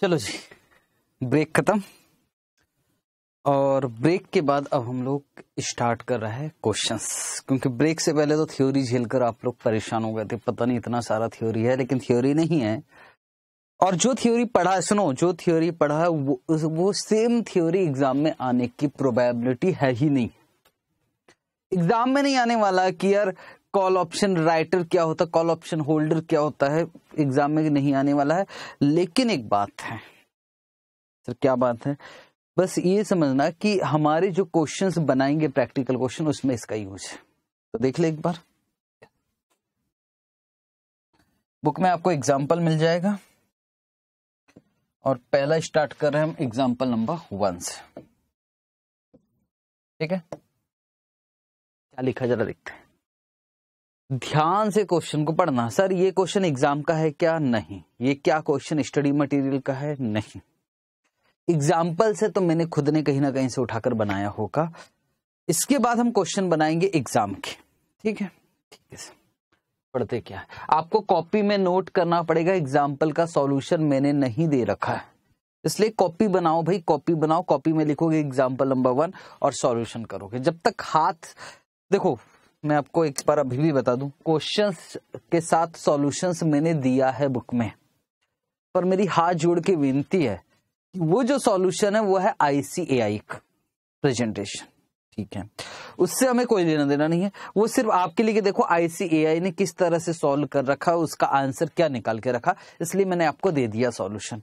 चलो जी ब्रेक खत्म और ब्रेक के बाद अब हम लोग स्टार्ट कर रहे हैं क्वेश्चंस क्योंकि ब्रेक से पहले तो थ्योरी झेलकर आप लोग परेशान हो गए थे पता नहीं इतना सारा थ्योरी है लेकिन थ्योरी नहीं है और जो थ्योरी पढ़ा सुनो जो थ्योरी पढ़ा है वो, वो सेम थ्योरी एग्जाम में आने की प्रोबेबिलिटी है ही नहीं एग्जाम में नहीं आने वाला कि यार कॉल ऑप्शन राइटर क्या होता है कॉल ऑप्शन होल्डर क्या होता है एग्जाम में नहीं आने वाला है लेकिन एक बात है सर तो क्या बात है बस ये समझना कि हमारे जो क्वेश्चंस बनाएंगे प्रैक्टिकल क्वेश्चन उसमें इसका यूज है तो देख ले एक बार बुक में आपको एग्जाम्पल मिल जाएगा और पहला स्टार्ट कर रहे हैं हम एग्जाम्पल नंबर वन से ठीक है क्या लिखा जरा देखते हैं ध्यान से क्वेश्चन को पढ़ना सर ये क्वेश्चन एग्जाम का है क्या नहीं ये क्या क्वेश्चन स्टडी मटेरियल का है नहीं एग्जाम्पल से तो मैंने खुद ने कहीं ना कहीं से उठाकर बनाया होगा इसके बाद हम क्वेश्चन बनाएंगे एग्जाम के ठीक है ठीक है सर पढ़ते क्या है आपको कॉपी में नोट करना पड़ेगा एग्जाम्पल का सॉल्यूशन मैंने नहीं दे रखा है इसलिए कॉपी बनाओ भाई कॉपी बनाओ कॉपी में लिखोगे एग्जाम्पल नंबर वन और सॉल्यूशन करोगे जब तक हाथ देखो मैं आपको एक बार अभी भी बता दूं क्वेश्चंस के साथ सॉल्यूशंस मैंने दिया है बुक में पर मेरी हाथ जोड़ के विनती है कि वो जो सॉल्यूशन है वो है आईसीएआई का प्रेजेंटेशन ठीक है उससे हमें कोई लेना देना नहीं है वो सिर्फ आपके लिए देखो आईसीएआई ने किस तरह से सॉल्व कर रखा उसका आंसर क्या निकाल के रखा इसलिए मैंने आपको दे दिया सोल्यूशन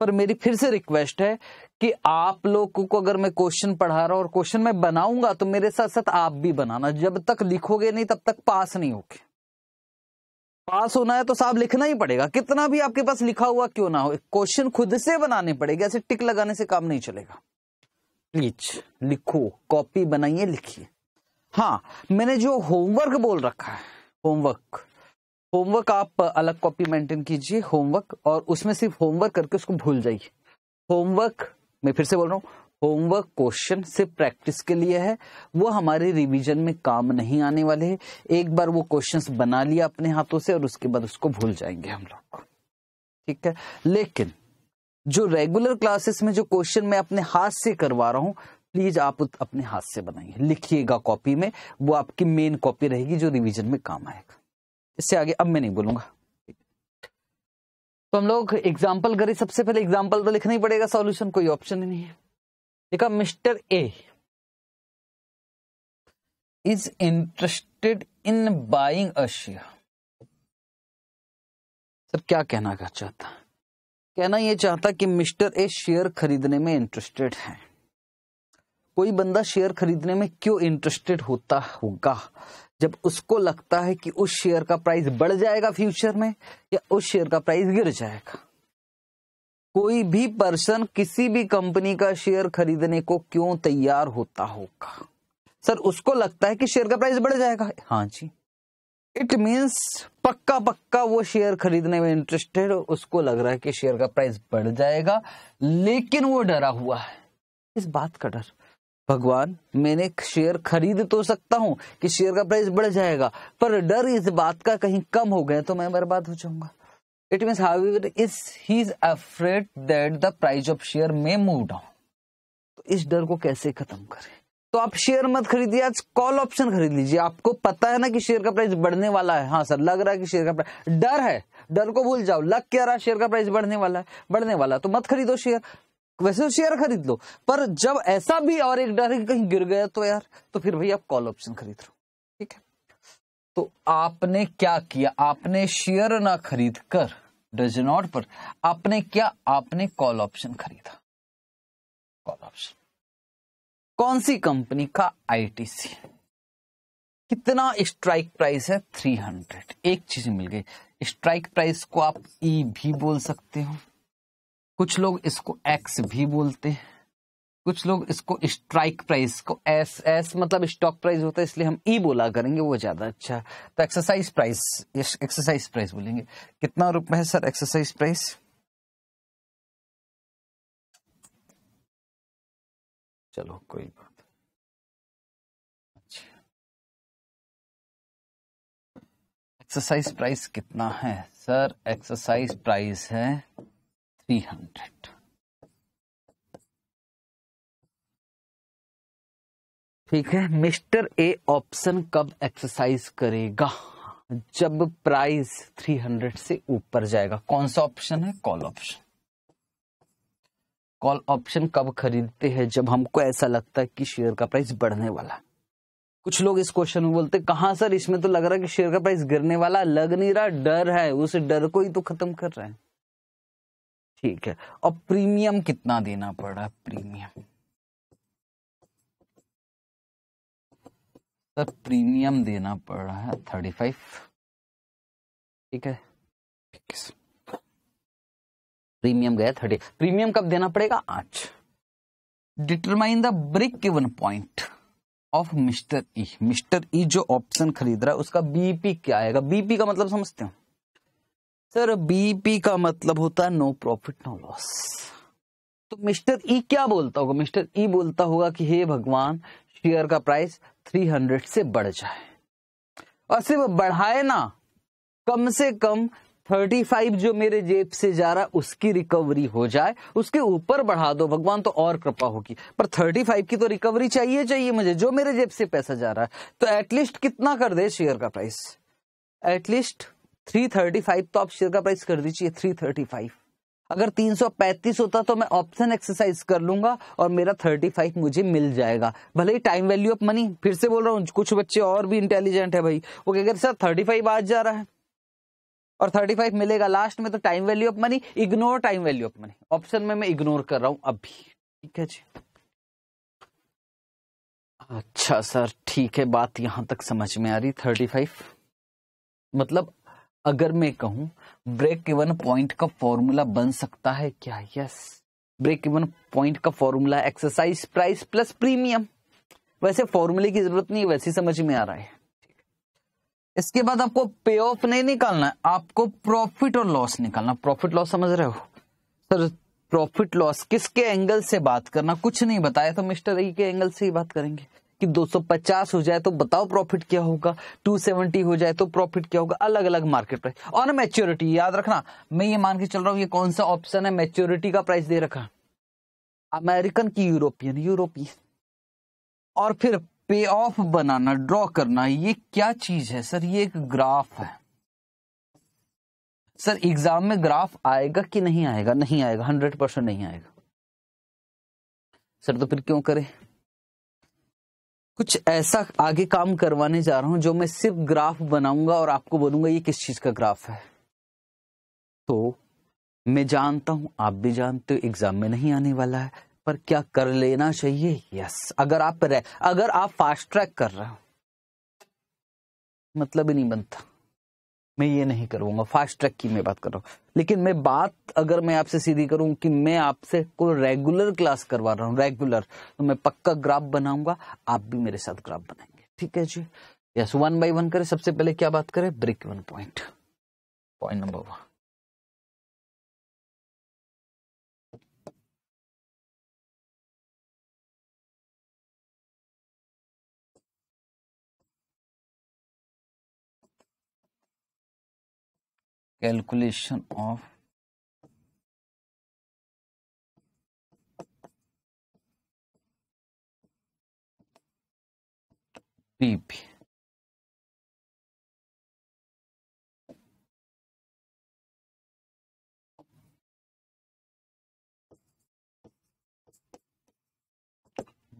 पर मेरी फिर से रिक्वेस्ट है कि आप लोगों को अगर मैं क्वेश्चन पढ़ा रहा हूं और क्वेश्चन मैं बनाऊंगा तो मेरे साथ साथ आप भी बनाना जब तक लिखोगे नहीं तब तक पास नहीं होगे पास होना है तो साहब लिखना ही पड़ेगा कितना भी आपके पास लिखा हुआ क्यों ना हो क्वेश्चन खुद से बनाने पड़ेगा ऐसे टिक लगाने से काम नहीं चलेगा प्लीज लिखो कॉपी बनाइए लिखिए हाँ मैंने जो होमवर्क बोल रखा है होमवर्क होमवर्क आप अलग कॉपी मेंटेन कीजिए होमवर्क और उसमें सिर्फ होमवर्क करके उसको भूल जाइए होमवर्क मैं फिर से बोल रहा हूँ होमवर्क क्वेश्चन सिर्फ प्रैक्टिस के लिए है वो हमारे रिवीजन में काम नहीं आने वाले हैं एक बार वो क्वेश्चंस बना लिया अपने हाथों से और उसके बाद उसको भूल जाएंगे हम लोग ठीक है लेकिन जो रेगुलर क्लासेस में जो क्वेश्चन मैं अपने हाथ से करवा रहा हूँ प्लीज आप अपने हाथ से बनाइए लिखिएगा कॉपी में वो आपकी मेन कॉपी रहेगी जो रिविजन में काम आएगा इससे आगे अब मैं नहीं बोलूंगा तो हम लोग एग्जाम्पल करें सबसे पहले एग्जाम्पल तो लिखना ही पड़ेगा सॉल्यूशन कोई ऑप्शन ही नहीं है देखा mister A is interested in buying a share sir क्या कहना का चाहता कहना यह चाहता कि मिस्टर ए शेयर खरीदने में इंटरेस्टेड है कोई बंदा शेयर खरीदने में क्यों इंटरेस्टेड होता होगा जब उसको लगता है कि उस शेयर का प्राइस बढ़ जाएगा फ्यूचर में या उस शेयर का प्राइस गिर जाएगा कोई भी पर्सन किसी भी कंपनी का शेयर खरीदने को क्यों तैयार होता होगा सर उसको लगता है कि शेयर का प्राइस बढ़ जाएगा हाँ जी इट मीन्स पक्का पक्का वो शेयर खरीदने में इंटरेस्टेड उसको लग रहा है कि शेयर का प्राइस बढ़ जाएगा लेकिन वो डरा हुआ है इस बात का डर भगवान मैंने शेयर खरीद तो सकता हूँ कि शेयर का प्राइस बढ़ जाएगा पर डर इस बात का कहीं कम हो गया तो मैं बर्बाद हो जाऊंगा it mean however is he is afraid that the price of share may move down तो इस डर को कैसे खत्म करें तो आप शेयर मत खरीदिए आज कॉल ऑप्शन खरीद लीजिए आपको पता है ना कि शेयर का प्राइस बढ़ने वाला है हाँ सर लग रहा है कि शेयर का प्राइस डर है डर को भूल जाओ लग क्या रहा शेयर का प्राइस बढ़ने वाला है बढ़ने वाला तो मत खरीदो शेयर वैसे तो शेयर खरीद लो पर जब ऐसा भी और एक डर कहीं गिर गया तो यार तो फिर भाई आप कॉल ऑप्शन खरीद लो ठीक है तो आपने क्या किया आपने शेयर ना खरीद कर डज नॉट पर आपने क्या आपने कॉल ऑप्शन खरीदा कॉल ऑप्शन कौन सी कंपनी का आईटीसी कितना स्ट्राइक प्राइस है 300 एक चीज मिल गई स्ट्राइक प्राइस को आप ई e भी बोल सकते हो कुछ लोग इसको एक्स भी बोलते हैं कुछ लोग इसको स्ट्राइक प्राइस को एस एस मतलब स्टॉक प्राइस होता है इसलिए हम ई e बोला करेंगे वो ज्यादा अच्छा तो एक्सरसाइज प्राइस एक्सरसाइज प्राइस बोलेंगे कितना रुपए है सर एक्सरसाइज प्राइस चलो कोई बात अच्छा एक्सरसाइज प्राइस कितना है सर एक्सरसाइज प्राइस है three hundred. ठीक है मिस्टर ए ऑप्शन कब एक्सरसाइज करेगा जब प्राइस 300 से ऊपर जाएगा कौन सा ऑप्शन है कॉल ऑप्शन कॉल ऑप्शन कब खरीदते हैं जब हमको ऐसा लगता है कि शेयर का प्राइस बढ़ने वाला है कुछ लोग इस क्वेश्चन में बोलते कहा सर इसमें तो लग रहा है कि शेयर का प्राइस गिरने वाला लग नहीं रहा डर है उस डर को ही तो खत्म कर रहे हैं ठीक है और प्रीमियम कितना देना पड़ा प्रीमियम सर प्रीमियम देना पड़ रहा है थर्टी फाइव ठीक है प्रीमियम गया थर्टी प्रीमियम कब देना पड़ेगा आज determine the break even point of mister E mister E जो ऑप्शन खरीद रहा है उसका बीपी क्या आएगा बीपी का मतलब समझते हो सर बीपी का मतलब होता है नो प्रॉफिट नो लॉस तो मिस्टर ई e क्या बोलता होगा मिस्टर ई e बोलता होगा कि हे भगवान शेयर का प्राइस 300 से बढ़ जाए और सिर्फ बढ़ाए ना कम से कम 35 जो मेरे जेब से जा रहा उसकी रिकवरी हो जाए उसके ऊपर बढ़ा दो भगवान तो और कृपा होगी पर 35 की तो रिकवरी चाहिए चाहिए मुझे जो मेरे जेब से पैसा जा रहा है तो एटलीस्ट कितना कर दे शेयर का price at least three thirty five तो आप शेयर का प्राइस कर दीजिए थ्री थर्टी फाइव अगर तीन सौ पैंतीस होता तो मैं ऑप्शन एक्सरसाइज कर लूंगा और मेरा थर्टी फाइव मुझे मिल जाएगा भले ही टाइम वैल्यू ऑफ मनी फिर से बोल रहा हूँ कुछ बच्चे और भी इंटेलिजेंट है भाई वो क्या सर थर्टी फाइव आज जा रहा है और 35 मिलेगा लास्ट में तो time value of money ignore time value of money option में मैं इग्नोर कर रहा हूं अभी ठीक है जी अच्छा सर ठीक है बात यहां तक समझ में आ रही 35 मतलब अगर मैं कहूं ब्रेक इवन पॉइंट का फॉर्मूला बन सकता है क्या यस ब्रेक इवन पॉइंट का formula exercise price plus premium वैसे फॉर्मूले की जरूरत नहीं वैसे समझ में आ रहा है इसके बाद आपको पे ऑफ नहीं निकालना आपको प्रॉफिट और लॉस निकालना प्रॉफिट लॉस समझ रहे हो सर प्रॉफिट लॉस किसके एंगल से बात करना कुछ नहीं बताया तो मिस्टर ई के एंगल से ही बात करेंगे कि 250 हो जाए तो बताओ प्रॉफिट क्या होगा 270 हो जाए तो प्रॉफिट क्या होगा अलग अलग मार्केट प्राइस ऑन मेच्योरिटी याद रखना मैं ये मान के चल रहा हूं ये कौन सा ऑप्शन है मेच्योरिटी का प्राइस दे रखा अमेरिकन की यूरोपियन यूरोपियन और फिर पे ऑफ बनाना ड्रॉ करना ये क्या चीज है सर ये एक ग्राफ है सर एग्जाम में ग्राफ आएगा कि नहीं आएगा नहीं आएगा हंड्रेड परसेंट नहीं आएगा सर तो फिर क्यों करें कुछ ऐसा आगे काम करवाने जा रहा हूं जो मैं सिर्फ ग्राफ बनाऊंगा और आपको बोलूंगा ये किस चीज का ग्राफ है तो मैं जानता हूं आप भी जानते हो एग्जाम में नहीं आने वाला है पर क्या कर लेना चाहिए यस अगर आप रह, अगर आप फास्ट ट्रैक कर रहे हो मतलब ही नहीं बनता मैं ये नहीं करूंगा फास्ट ट्रैक की मैं बात कर रहा हूँ लेकिन मैं बात अगर मैं आपसे सीधी करूँ कि मैं आपसे कोई रेगुलर क्लास करवा रहा हूँ रेगुलर तो मैं पक्का ग्राफ बनाऊंगा आप भी मेरे साथ ग्राफ बनाएंगे ठीक है जी यस वन बाई वन करें सबसे पहले क्या बात करें break even point point number one calculation of PP.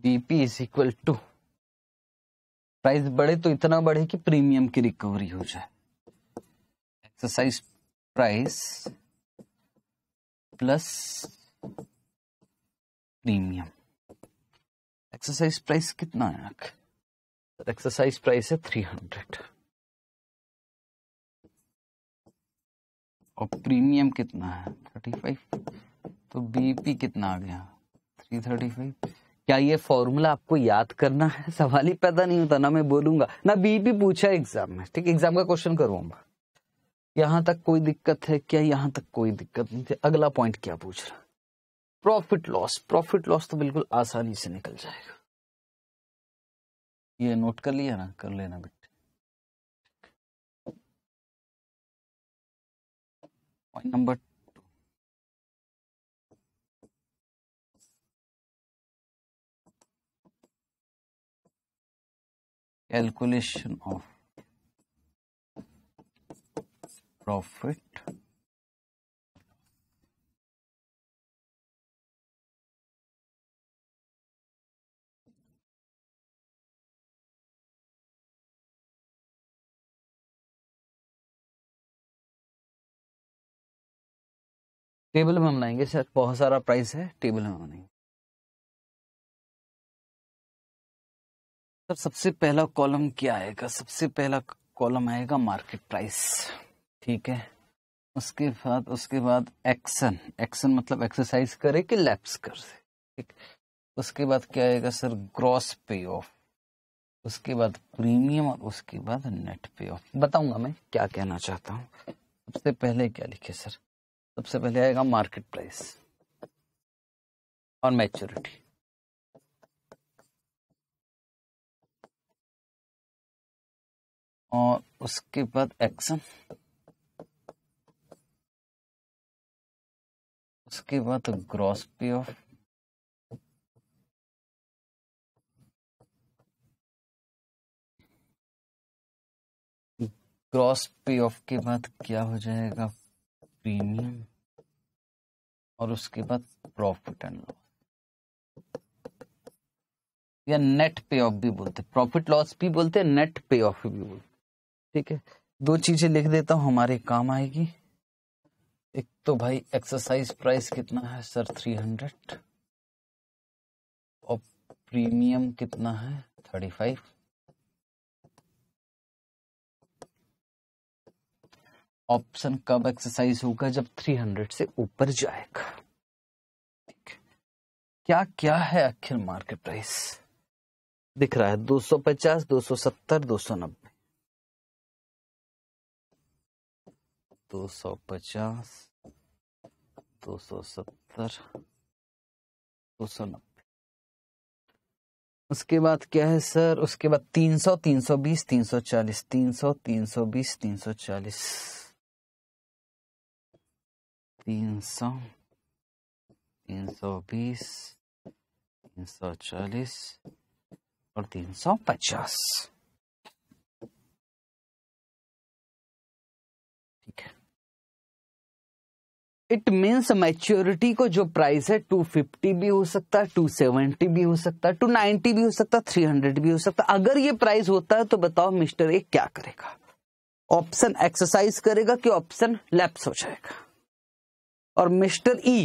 BP is equal to price बढ़े तो इतना बढ़े कि प्रीमियम की रिकवरी हो जाए exercise price plus premium exercise price कितना है एक्सरसाइज प्राइस है थ्री हंड्रेड और प्रीमियम कितना है थर्टी फाइव तो बीपी कितना आ गया थ्री थर्टी फाइव क्या ये फॉर्मूला आपको याद करना है सवाल ही पैदा नहीं होता ना मैं बोलूंगा ना बीपी पूछा एग्जाम में ठीक एग्जाम का क्वेश्चन करूंगा यहां तक कोई दिक्कत है क्या यहां तक कोई दिक्कत नहीं थी अगला पॉइंट क्या पूछ रहा प्रॉफिट लॉस प्रॉफिट लॉस तो बिल्कुल आसानी से निकल जाएगा ये नोट कर लिया ना कर लेना बेटे point number calculation of profit table में हम लाएंगे सर बहुत सारा प्राइस है टेबल में बनाएंगे सर सबसे पहला कॉलम क्या आएगा सबसे पहला कॉलम आएगा मार्केट प्राइस ठीक है उसके बाद उसके बाद एक्शन एक्शन मतलब एक्सरसाइज करे कि लैप्स कर से ठीक उसके बाद क्या आएगा सर ग्रॉस पे ऑफ उसके बाद प्रीमियम और उसके बाद नेट पे ऑफ बताऊंगा मैं क्या कहना चाहता हूँ सबसे पहले क्या लिखे सर सबसे पहले आएगा मार्केट प्राइस और मैच्योरिटी और उसके बाद एक्शन उसके बाद ग्रॉस पे ऑफ क्रॉस पे ऑफ के बाद क्या हो जाएगा प्रीमियम और उसके बाद प्रॉफिट एंड लॉस या नेट पे ऑफ भी बोलते प्रॉफिट लॉस भी बोलते नेट पे ऑफ भी बोलते ठीक है दो चीजें लिख देता हूं हमारे काम आएगी एक तो भाई एक्सरसाइज प्राइस कितना है सर थ्री हंड्रेड और प्रीमियम कितना है थर्टी फाइव ऑप्शन कब एक्सरसाइज होगा जब थ्री हंड्रेड से ऊपर जाएगा क्या क्या है आखिर मार्केट प्राइस दिख रहा है दो दो सौ सौ पचास सत्तर दो सौ नब्बे दो सौ पचास दो सौ सत्तर दो सौ नब्बे उसके बाद क्या है सर उसके बाद तीन सौ तीन सौ बीस तीन सौ चालीस तीन सौ तीन सौ बीस तीन सौ चालीस तीन सौ तीन सौ बीस तीन सौ चालीस और तीन सौ पचास इट मीन्स मैच्योरिटी को जो प्राइस है टू फिफ्टी भी हो सकता है टू सेवेंटी भी हो सकता है टू नाइनटी भी हो सकता है थ्री हंड्रेड भी हो सकता है अगर ये प्राइस होता है तो बताओ मिस्टर ए क्या करेगा ऑप्शन एक्सरसाइज करेगा कि ऑप्शन लैप्स हो जाएगा और मिस्टर ई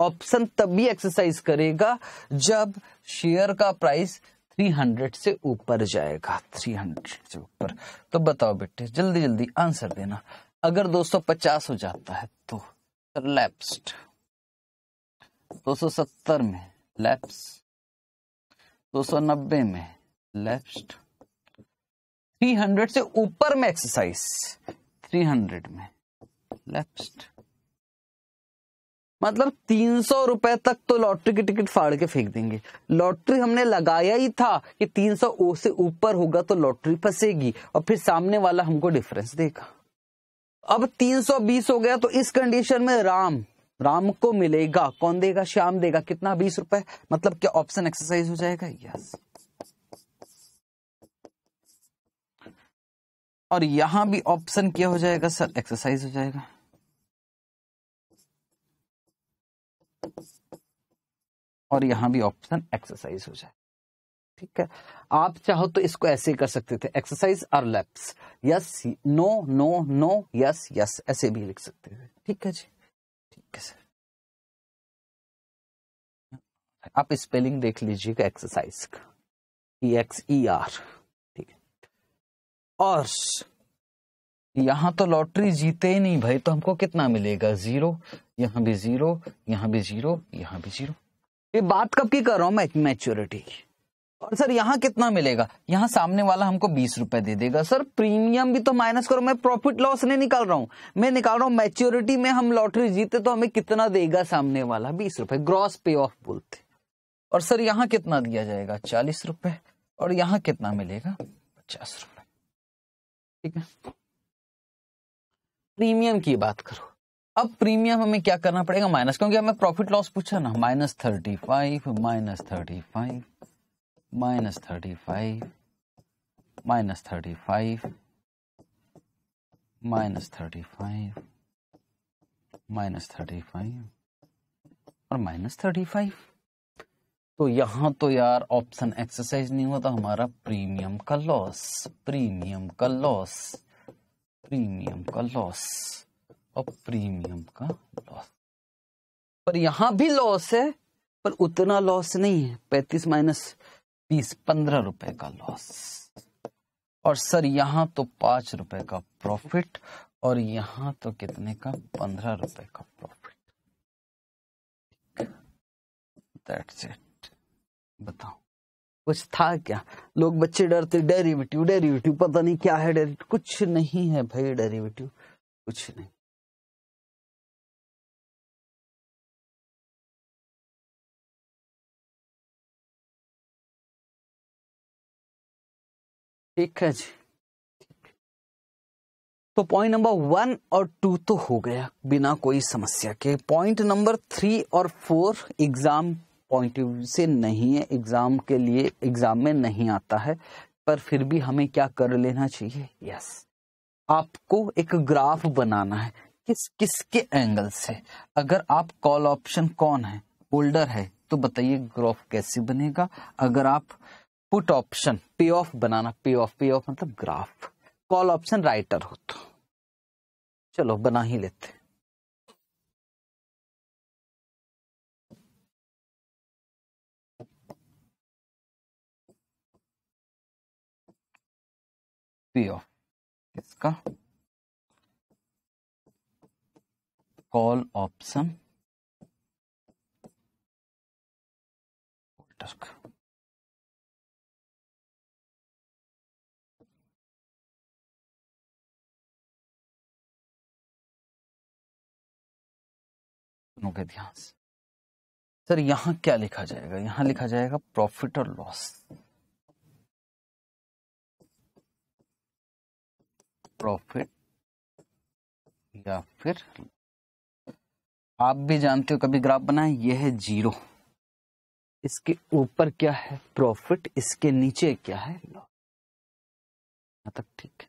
ऑप्शन तभी एक्सरसाइज करेगा जब शेयर का प्राइस 300 से ऊपर जाएगा 300 से ऊपर तो बताओ बेटे जल्दी जल्दी आंसर देना अगर 250 हो जाता है तो दो सौ सत्तर में लैप्स नब्बे में थ्री हंड्रेड से ऊपर में एक्सरसाइज थ्री हंड्रेड में लैप्स्ड मतलब तीन सौ रुपए तक तो लॉटरी की टिकट फाड़ के फेंक देंगे लॉटरी हमने लगाया ही था कि तीन सौ से ऊपर होगा तो लॉटरी फंसेगी और फिर सामने वाला हमको डिफरेंस देगा अब 320 हो गया तो इस कंडीशन में राम राम को मिलेगा कौन देगा श्याम देगा कितना बीस रुपए मतलब क्या ऑप्शन एक्सरसाइज हो जाएगा यस और यहां भी ऑप्शन क्या हो जाएगा सर एक्सरसाइज हो जाएगा और यहां भी ऑप्शन एक्सरसाइज हो जाएगा ठीक है आप चाहो तो इसको ऐसे कर सकते थे एक्सरसाइज और lapse yes no no no yes yes ऐसे भी लिख सकते थे ठीक है जी ठीक है सर आप स्पेलिंग देख लीजिएगा एक्सरसाइज का ई एक्स ई आर ठीक है और यहां तो लॉटरी जीते ही नहीं भाई तो हमको कितना मिलेगा जीरो यहां भी जीरो यहां भी जीरो यहां भी जीरो ये बात कब की कर रहा हूं मैं मैच्योरिटी की और सर यहाँ कितना मिलेगा यहाँ सामने वाला हमको बीस रुपए दे देगा सर प्रीमियम भी तो माइनस करो मैं प्रॉफिट लॉस नहीं निकाल रहा हूँ मैं निकाल रहा हूँ मैच्योरिटी में हम लॉटरी जीते तो हमें कितना देगा सामने वाला बीस रुपए ग्रॉस पे ऑफ बोलते और सर यहाँ कितना दिया जाएगा चालीस रुपए और यहाँ कितना मिलेगा पचास रुपए ठीक है प्रीमियम की बात करो अब प्रीमियम हमें क्या करना पड़ेगा माइनस क्योंकि हमें प्रॉफिट लॉस पूछा ना minus thirty five minus thirty five minus thirty five minus thirty five minus thirty five minus thirty five और माइनस थर्टी फाइव तो यहां तो यार ऑप्शन एक्सरसाइज नहीं हुआ था हमारा प्रीमियम का लॉस प्रीमियम का लॉस प्रीमियम का लॉस और प्रीमियम का लॉस पर यहां भी लॉस है पर उतना लॉस नहीं है पैंतीस माइनस बीस पंद्रह रुपए का लॉस और सर यहाँ तो पांच रुपए का प्रॉफिट और यहां तो कितने का पंद्रह रुपए का प्रॉफिट दैट्स इट बताओ कुछ था क्या लोग बच्चे डरते डेरिवेटिव डेरिवेटिव पता नहीं क्या है डेरिवेटिव कुछ नहीं है भाई डेरिवेटिव कुछ नहीं ठीक है जी तो पॉइंट नंबर वन और टू तो हो गया बिना कोई समस्या के पॉइंट नंबर थ्री और फोर एग्जाम पॉइंट से नहीं है एग्जाम के लिए एग्जाम में नहीं आता है पर फिर भी हमें क्या कर लेना चाहिए यस आपको एक ग्राफ बनाना है किस किस के एंगल से अगर आप कॉल ऑप्शन कौन है होल्डर है तो बताइए ग्राफ कैसे बनेगा अगर आप पुट ऑप्शन पे ऑफ बनाना पे ऑफ पे ऑफ मतलब ग्राफ कॉल ऑप्शन राइटर हो तो चलो बना ही लेते पी ऑफ इसका कॉल ऑप्शन का के ध्यान से सर यहां क्या लिखा जाएगा यहां लिखा जाएगा प्रॉफिट और लॉस प्रॉफिट या फिर आप भी जानते हो कभी ग्राफ बनाए यह है जीरो इसके ऊपर क्या है प्रॉफिट इसके नीचे क्या है लॉस तक ठीक है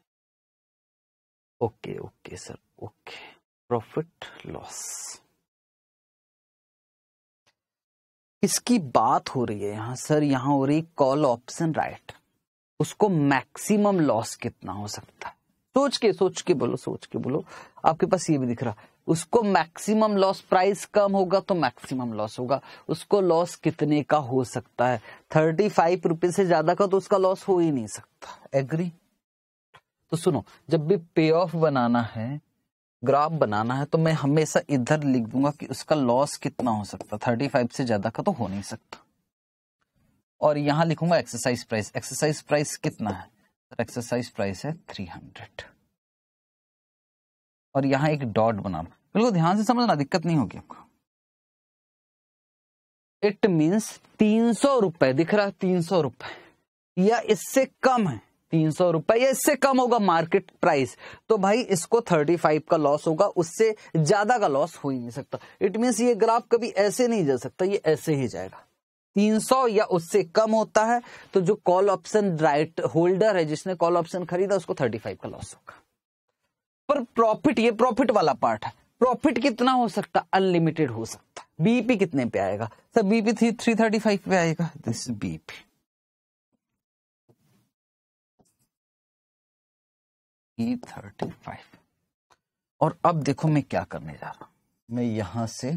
okay okay sir okay profit loss किसकी बात हो रही है यहां सर यहां हो रही कॉल ऑप्शन राइट उसको मैक्सिमम लॉस कितना हो सकता है सोच के सोच के बोलो सोच के बोलो आपके पास ये भी दिख रहा उसको मैक्सिमम लॉस प्राइस कम होगा तो मैक्सिमम लॉस होगा उसको लॉस कितने का हो सकता है थर्टी फाइव रुपीज से ज्यादा का तो उसका लॉस हो ही नहीं सकता एग्री तो सुनो जब भी पे ऑफ बनाना है ग्राफ बनाना है तो मैं हमेशा इधर लिख दूंगा कि उसका लॉस कितना हो सकता थर्टी फाइव से ज्यादा का तो हो नहीं सकता और यहां लिखूंगा एक्सरसाइज प्राइस एक्सरसाइज प्राइस कितना है एक्सरसाइज प्राइस है थ्री हंड्रेड और यहां एक डॉट बनाना बिल्कुल ध्यान से समझना दिक्कत नहीं होगी आपको इट मीन्स तीन सौ रुपए दिख रहा है तीन सौ रुपए या इससे कम है तीन सौ रुपये इससे कम होगा मार्केट प्राइस तो भाई इसको थर्टी फाइव का लॉस होगा उससे ज्यादा का लॉस हो ही नहीं सकता इट मीन ये ग्राफ कभी ऐसे नहीं जा सकता ये ऐसे ही जाएगा 300 या उससे कम होता है तो जो कॉल ऑप्शन राइट होल्डर है जिसने कॉल ऑप्शन खरीदा उसको 35 का लॉस होगा पर प्रॉफिट ये प्रॉफिट वाला पार्ट है प्रॉफिट कितना हो सकता अनलिमिटेड हो सकता बीपी कितने पे आएगा sir BP three thirty five पे आएगा दिस बीपी ई थर्टी फाइव और अब देखो मैं क्या करने जा रहा हूं मैं यहां से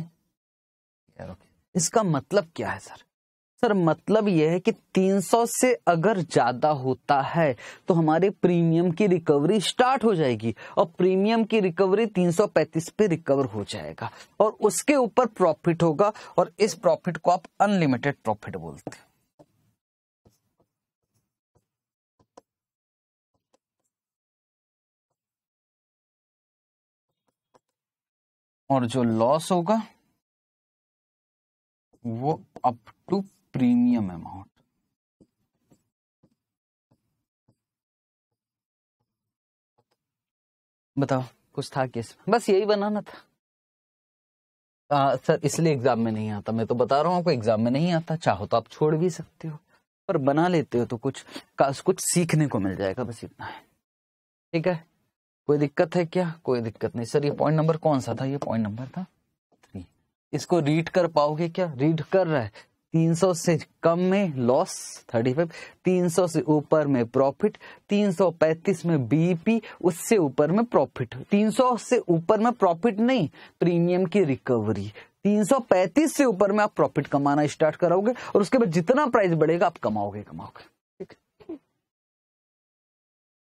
इसका मतलब क्या है सर सर मतलब यह है कि 300 से अगर ज्यादा होता है तो हमारे प्रीमियम की रिकवरी स्टार्ट हो जाएगी और प्रीमियम की रिकवरी 335 पे रिकवर हो जाएगा और उसके ऊपर प्रॉफिट होगा और इस प्रॉफिट को आप अनलिमिटेड प्रॉफिट बोलते हैं और जो लॉस होगा वो अप टू प्रीमियम अमाउंट बताओ कुछ था केस बस यही बनाना था आ, सर इसलिए एग्जाम में नहीं आता मैं तो बता रहा हूँ आपको एग्जाम में नहीं आता चाहो तो आप छोड़ भी सकते हो पर बना लेते हो तो कुछ कुछ सीखने को मिल जाएगा बस इतना है ठीक है कोई दिक्कत है क्या कोई दिक्कत नहीं सर ये पॉइंट नंबर कौन सा था ये पॉइंट नंबर था थ्री इसको रीड कर पाओगे क्या रीड कर रहा है 300 से कम में लॉस 35, 300 से ऊपर में प्रॉफिट 335 में बीपी उससे ऊपर में प्रॉफिट 300 से ऊपर में प्रॉफिट नहीं प्रीमियम की रिकवरी 335 से ऊपर में आप प्रॉफिट कमाना स्टार्ट करोगे और उसके बाद जितना प्राइस बढ़ेगा आप कमाओगे कमाओगे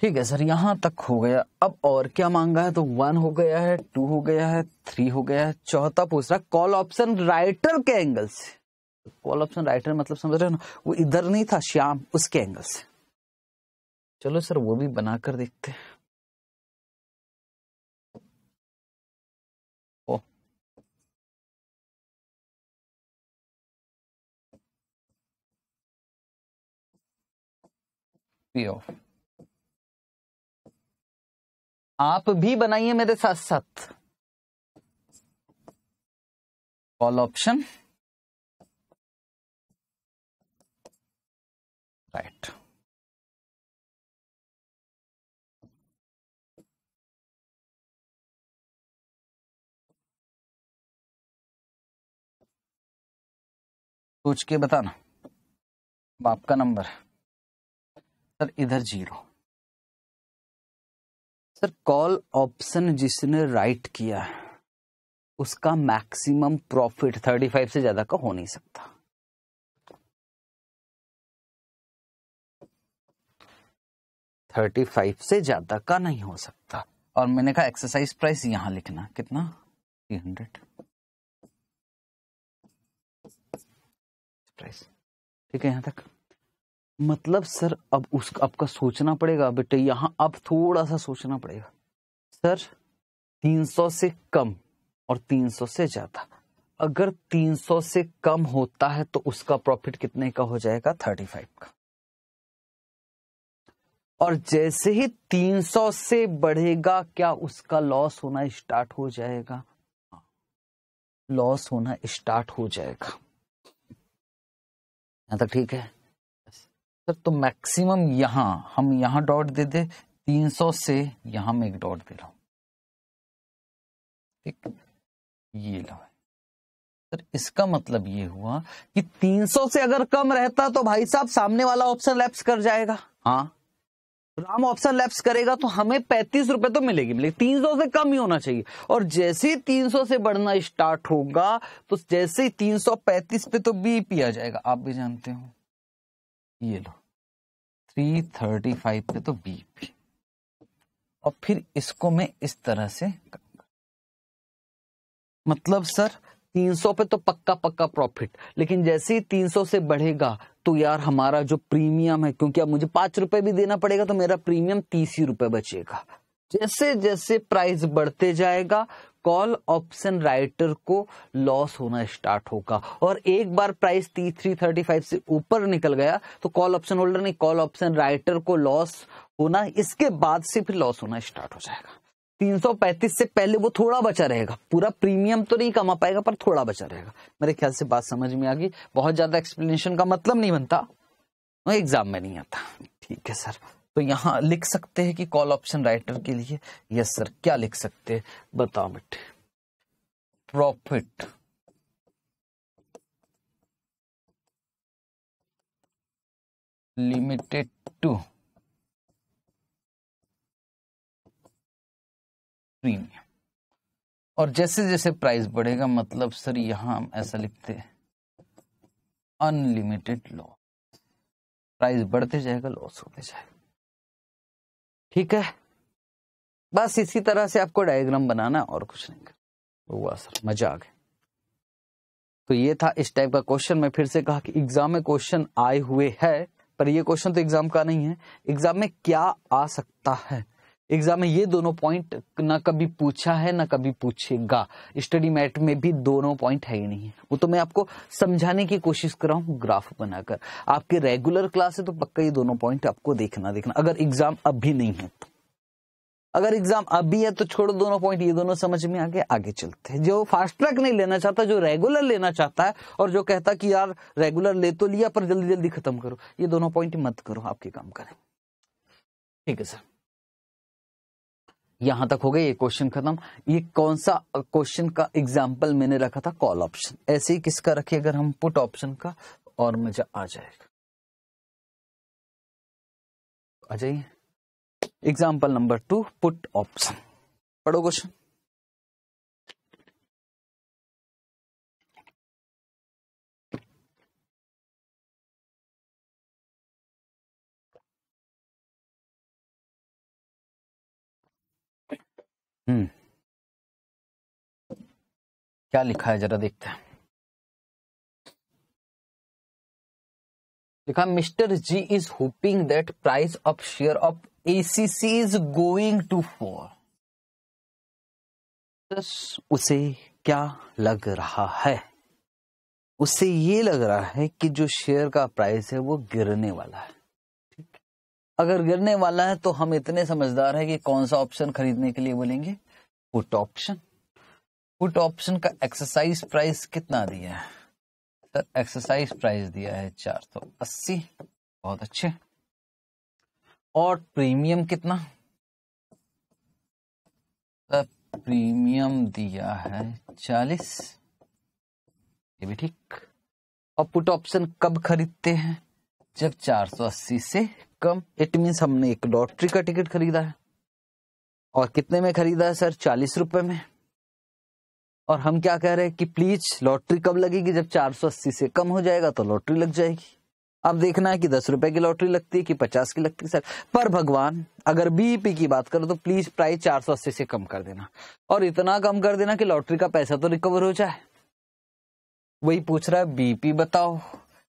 ठीक है सर यहाँ तक हो गया अब और क्या मांगा है तो वन हो गया है टू हो गया है थ्री हो गया है चौथा पूछ रहा कॉल ऑप्शन राइटर के एंगल से कॉल ऑप्शन राइटर मतलब समझ रहे हो ना वो इधर नहीं था श्याम उसके एंगल से चलो सर वो भी बनाकर देखते हैं पी ऑफ आप भी बनाइए मेरे साथ साथ कॉल ऑप्शन राइट सोच के बताना बाप का नंबर सर इधर जीरो सर कॉल ऑप्शन जिसने राइट किया उसका मैक्सिमम प्रॉफिट 35 से ज्यादा का हो नहीं सकता थर्टी फाइव से ज्यादा का नहीं हो सकता और मैंने कहा एक्सरसाइज प्राइस यहां लिखना कितना थ्री हंड्रेड प्राइस ठीक है यहां तक मतलब सर अब उस आपका सोचना पड़ेगा बेटे यहाँ अब थोड़ा सा सोचना पड़ेगा सर 300 से कम और 300 से ज्यादा अगर 300 से कम होता है तो उसका प्रॉफिट कितने का हो जाएगा 35 का और जैसे ही 300 से बढ़ेगा क्या उसका लॉस होना स्टार्ट हो जाएगा हाँ, लॉस होना स्टार्ट हो जाएगा यहां तक ठीक है सर तो मैक्सिमम यहां हम यहाँ डॉट दे दे 300 से यहां मैं एक डॉट दे रहा हूं ठीक ये लो सर इसका मतलब ये हुआ कि 300 से अगर कम रहता तो भाई साहब सामने वाला ऑप्शन लैप्स कर जाएगा हाँ राम ऑप्शन लैप्स करेगा तो हमें पैंतीस रुपए तो मिलेगी मिलेगी तीन सौ से कम ही होना चाहिए और जैसे ही तीन सौ से बढ़ना स्टार्ट होगा तो जैसे ही तीन सौ पैंतीस पे तो बीपी आ जाएगा आप भी जानते हो ये लो 335 पे तो बी पे और फिर इसको मैं इस तरह से मतलब सर 300 पे तो पक्का पक्का प्रॉफिट लेकिन जैसे ही 300 से बढ़ेगा तो यार हमारा जो प्रीमियम है क्योंकि अब मुझे पांच रुपए भी देना पड़ेगा तो मेरा प्रीमियम तीस ही रुपए बचेगा जैसे जैसे प्राइस बढ़ते जाएगा कॉल ऑप्शन राइटर को लॉस होना स्टार्ट होगा और एक बार प्राइस टी थ्री थर्टी फाइव से ऊपर निकल गया तो कॉल ऑप्शन होल्डर नहीं कॉल ऑप्शन राइटर को लॉस होना इसके बाद से फिर लॉस होना स्टार्ट हो जाएगा 335 से पहले वो थोड़ा बचा रहेगा पूरा प्रीमियम तो नहीं कमा पाएगा पर थोड़ा बचा रहेगा मेरे ख्याल से बात समझ में आ गई बहुत ज्यादा एक्सप्लेनेशन का मतलब नहीं बनता एग्जाम में नहीं आता ठीक है सर तो यहां लिख सकते हैं कि कॉल ऑप्शन राइटर के लिए यस सर क्या लिख सकते हैं बताओ बेटे प्रॉफिट लिमिटेड टू प्रीमियम और जैसे जैसे प्राइस बढ़ेगा मतलब सर यहां हम ऐसा लिखते हैं अनलिमिटेड लॉस प्राइस बढ़ते जाएगा लॉस होते जाएगा ठीक है बस इसी तरह से आपको डायग्राम बनाना और कुछ नहीं करना हुआ सर मजा आ गया तो ये था इस टाइप का क्वेश्चन मैं फिर से कहा कि एग्जाम में क्वेश्चन आए हुए है पर ये क्वेश्चन तो एग्जाम का नहीं है एग्जाम में क्या आ सकता है एग्जाम में ये दोनों पॉइंट ना कभी पूछा है ना कभी पूछेगा स्टडी मैट में भी दोनों पॉइंट है ही नहीं है वो तो मैं आपको समझाने की कोशिश कर रहा हूँ ग्राफ बनाकर आपके रेगुलर क्लास है तो पक्का ये दोनों पॉइंट आपको देखना देखना अगर एग्जाम अभी नहीं है तो अगर एग्जाम अभी है तो छोड़ो दोनों पॉइंट ये दोनों समझ में आगे आगे चलते हैं जो फास्ट ट्रैक नहीं लेना चाहता जो रेगुलर लेना चाहता है और जो कहता कि यार रेगुलर ले तो लिया पर जल्दी जल्दी खत्म करो ये दोनों पॉइंट मत करो आपके काम करें ठीक है सर यहां तक हो गए ये क्वेश्चन खत्म ये कौन सा क्वेश्चन का एग्जाम्पल मैंने रखा था कॉल ऑप्शन ऐसे ही किसका रखिए अगर हम पुट ऑप्शन का और मजा आ जाएगा आ जाइए example number two put option पढ़ो क्वेश्चन हम्म क्या लिखा है जरा देखते हैं लिखा mister G is hoping that price of share of ACC is going to for उसे क्या लग रहा है उससे ये लग रहा है कि जो शेयर का प्राइस है वो गिरने वाला है अगर गिरने वाला है तो हम इतने समझदार है कि कौन सा ऑप्शन खरीदने के लिए बोलेंगे पुट ऑप्शन पुट ऑप्शन का एक्सरसाइज प्राइस कितना दिया है सर एक्सरसाइज प्राइस दिया है चार सौ अस्सी बहुत अच्छे और प्रीमियम कितना सर प्रीमियम दिया है चालीस ये भी ठीक और पुट ऑप्शन कब खरीदते हैं जब 480 से कम इट मीन हमने एक लॉटरी का टिकट खरीदा है और कितने में खरीदा है सर चालीस रुपए में और हम क्या कह रहे हैं कि प्लीज लॉटरी कब लगेगी जब 480 से कम हो जाएगा तो लॉटरी लग जाएगी अब देखना है कि दस रुपए की लॉटरी लगती है कि पचास की लगती है सर पर भगवान अगर बीपी e की बात करो तो प्लीज प्राइस चार सौ अस्सी से कम कर देना और इतना कम कर देना कि लॉटरी का पैसा तो रिकवर हो जाए वही पूछ रहा है बीपी e बताओ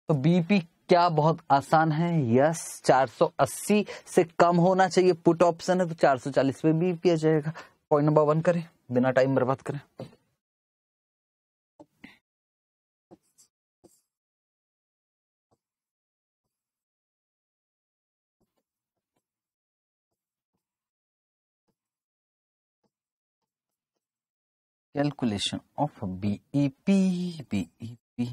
तो बीपी क्या बहुत आसान है यस 480 से कम होना चाहिए पुट ऑप्शन है तो 440 पे भी किया जाएगा पॉइंट नंबर वन करें बिना टाइम बर्बाद करें calculation of BEP BEP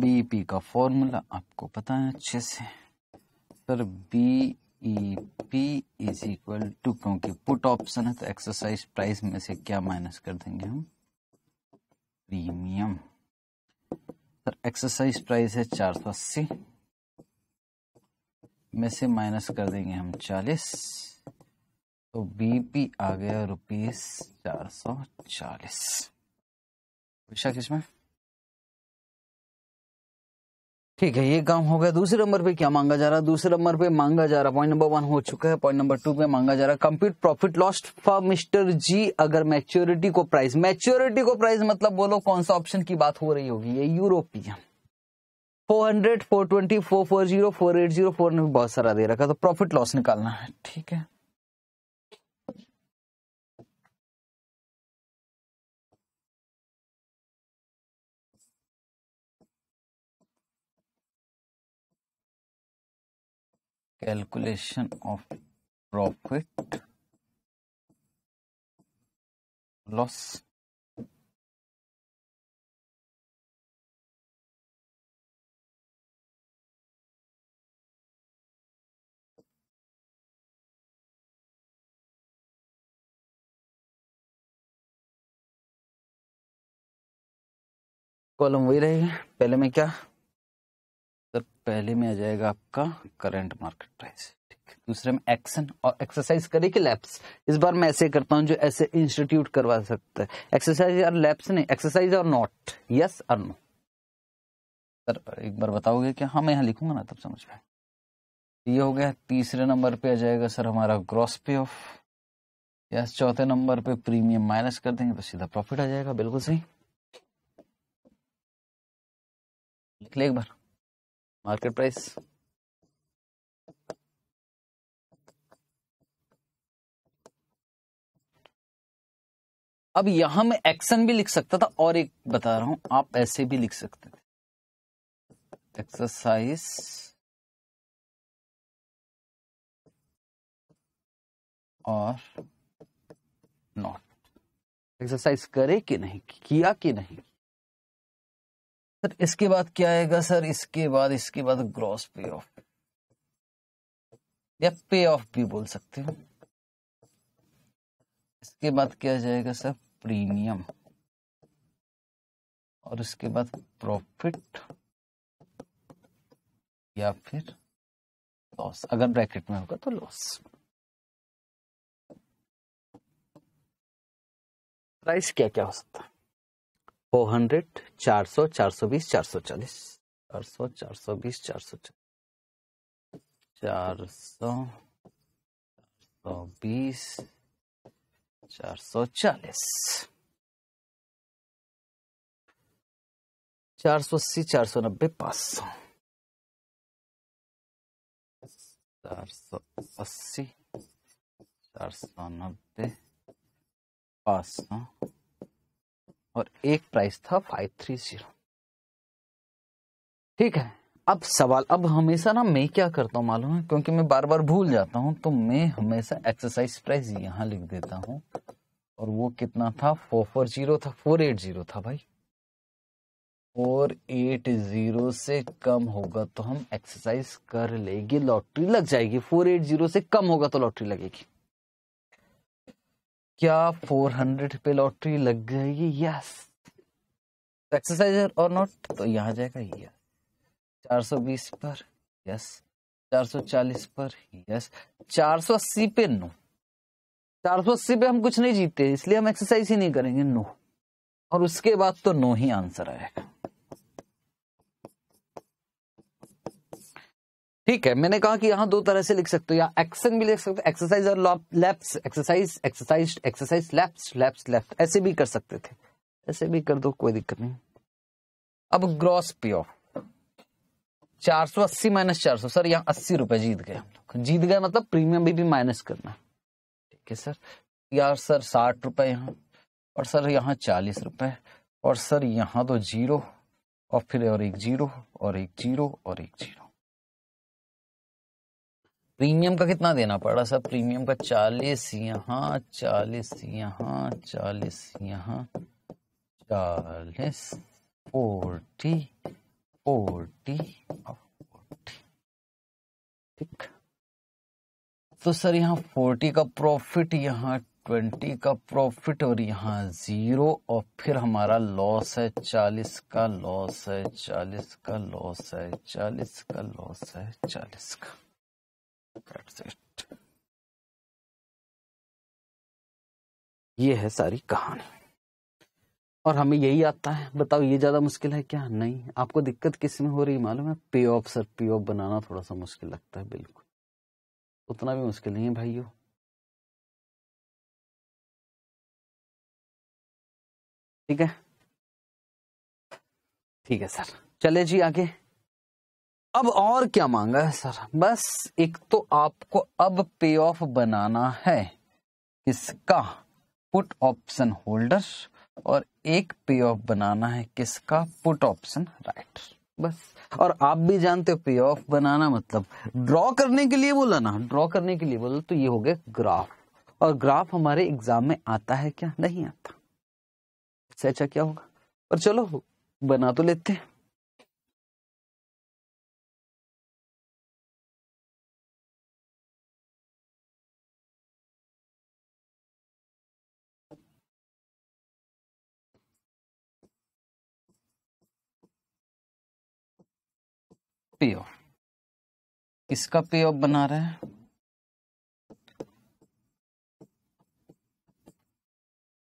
BEP e का फॉर्मूला आपको पता है अच्छे से sir B E P is equal to क्योंकि पुट ऑप्शन है तो एक्सरसाइज प्राइस में से क्या माइनस कर देंगे हम प्रीमियम सर एक्सरसाइज प्राइस है चार सौ अस्सी में से माइनस कर देंगे हम चालीस तो बीपी e आ गया रुपीज चार सौ चालीस पूछा किसमें ठीक है ये काम हो गया दूसरे नंबर पे क्या मांगा जा रहा है दूसरे नंबर पे मांगा जा रहा पॉइंट नंबर वन हो चुका है पॉइंट नंबर टू पे मांगा जा रहा है compute profit lost for mister G अगर मैच्योरिटी को प्राइस मैच्योरिटी को प्राइस मतलब बोलो कौन सा ऑप्शन की बात हो रही होगी ये European four hundred four twenty four four zero four eight zero four ने बहुत सारा दे रखा तो प्रॉफिट लॉस निकालना है ठीक है calculation of profit loss column वही रहेगा पहले में क्या पहले में आ जाएगा आपका करंट मार्केट प्राइस दूसरे में एक्शन और एक्सरसाइज करें कि लैप्स इस बार मैं ऐसे करता हूं जो ऐसे इंस्टीट्यूट करवा सकता है एक्सरसाइज और लैप्स नहीं एक्सरसाइज और नॉट यस और नो सर एक बार बताओगे क्या हाँ मैं यहाँ लिखूंगा ना तब समझ में ये हो गया तीसरे नंबर पे आ जाएगा सर हमारा ग्रॉस पे ऑफ यस चौथे नंबर पे प्रीमियम माइनस कर देंगे तो सीधा प्रॉफिट आ जाएगा बिल्कुल सही लिख ले एक बार मार्केट प्राइस अब यहां मैं एक्शन भी लिख सकता था और एक बता रहा हूं आप ऐसे भी लिख सकते थे एक्सरसाइज और नॉट एक्सरसाइज करे कि नहीं किया कि नहीं सर इसके बाद क्या आएगा सर इसके बाद इसके बाद ग्रॉस पे ऑफ या पे ऑफ भी बोल सकते हो इसके बाद क्या जाएगा सर प्रीमियम और इसके बाद प्रॉफिट या फिर लॉस अगर ब्रैकेट में होगा तो लॉस प्राइस क्या क्या हो सकता है फोर हंड्रेड चार सौ चार सौ बीस चार सौ चालीस चार सौ चार सौ बीस चार सौ चालीस चार सौ बीस चार सौ चालीस चार सौ अस्सी चार सौ नब्बे पांच सौ चार सौ अस्सी चार सौ नब्बे पांच सौ और एक प्राइस था फाइव थ्री जीरो ठीक है अब सवाल अब हमेशा ना मैं क्या करता हूं मालूम है क्योंकि मैं बार बार भूल जाता हूं तो मैं हमेशा एक्सरसाइज प्राइस यहां लिख देता हूं और वो कितना था फोर फोर जीरो था फोर एट जीरो था भाई फोर एट जीरो से कम होगा तो हम एक्सरसाइज कर लेगी लॉटरी लग जाएगी फोर एट जीरो से कम होगा तो लॉटरी लगेगी क्या 400 पे लॉटरी लग गई यस एक्सरसाइज और नॉट तो यहाँ जाएगा यस बीस पर यस 440 पर यस 480 पे नो 480 पे हम कुछ नहीं जीते इसलिए हम एक्सरसाइज ही नहीं करेंगे नो और उसके बाद तो नो ही आंसर आएगा ठीक है मैंने कहा कि यहाँ दो तरह से लिख सकते हो या एक्शन भी लिख सकते एक्सरसाइज और lapse exercise exercise exercise lapse lapse left ऐसे भी कर सकते थे ऐसे भी कर दो कोई दिक्कत नहीं अब ग्रॉस पी ऑफ चार सौ अस्सी माइनस चार सौ सर यहाँ अस्सी रुपए जीत गए जीत गए मतलब प्रीमियम भी, भी माइनस करना ठीक है सर यार सर साठ रुपए यहाँ और सर यहाँ चालीस रुपए और सर यहाँ तो जीरो और फिर और एक जीरो और एक जीरो और एक जीरो प्रीमियम का कितना देना पड़ा सर प्रीमियम का चालीस यहाँ चालीस यहाँ चालीस यहाँ चालीस फोर्टी फोर्टी फोर्टी ठीक तो सर यहाँ फोर्टी का प्रॉफिट यहाँ ट्वेंटी का प्रॉफिट और यहाँ जीरो और फिर हमारा लॉस है चालीस का लॉस है चालीस का लॉस है चालीस का लॉस है चालीस का that's it. ये है सारी कहानी और हमें यही आता है बताओ ये ज्यादा मुश्किल है क्या नहीं आपको दिक्कत किस में हो रही मालूम है pay off sir pay off बनाना थोड़ा सा मुश्किल लगता है बिल्कुल उतना भी मुश्किल नहीं है भाइयों ठीक है ठीक है सर चले जी आगे अब और क्या मांगा है सर बस एक तो आपको अब पे ऑफ बनाना है किसका पुट ऑप्शन होल्डर और एक पे ऑफ बनाना है किसका पुट ऑप्शन राइट बस और आप भी जानते हो पे ऑफ बनाना मतलब ड्रॉ करने के लिए बोला ना ड्रॉ करने के लिए बोला तो ये हो गया ग्राफ और ग्राफ हमारे एग्जाम में आता है क्या नहीं आता अच्छा क्या होगा और चलो बना तो लेते हैं पी ऑफ किसका पी ऑफ बना रहे हैं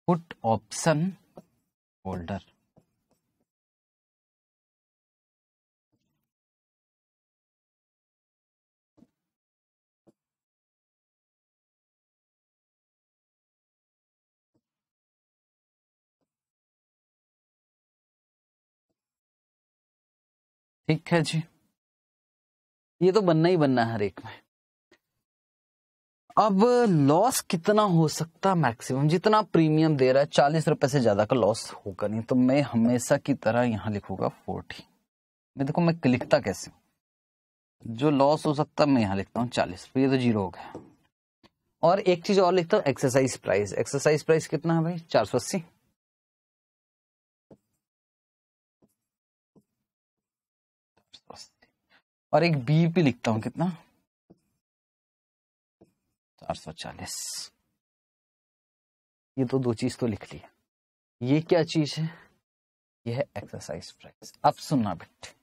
पुट ऑप्शन होल्डर ठीक है जी ये तो बनना ही बनना है हर एक में अब लॉस कितना हो सकता मैक्सिमम जितना प्रीमियम दे रहा है चालीस रुपए से ज्यादा का लॉस होगा नहीं तो मैं हमेशा की तरह यहां लिखूंगा फोर्टी मैं देखो मैं लिखता कैसे जो लॉस हो सकता है मैं यहाँ लिखता हूँ चालीस तो ये तो जीरो हो गया और एक चीज और लिखता हूँ एक्सरसाइज प्राइस एक्सरसाइज प्राइस कितना है भाई चार सौ अस्सी और एक बी पी लिखता हूं कितना चार सौ चालीस ये तो दो चीज तो लिख लिया ये क्या चीज है ये है एक्सरसाइज प्राइस अब सुनना बेटे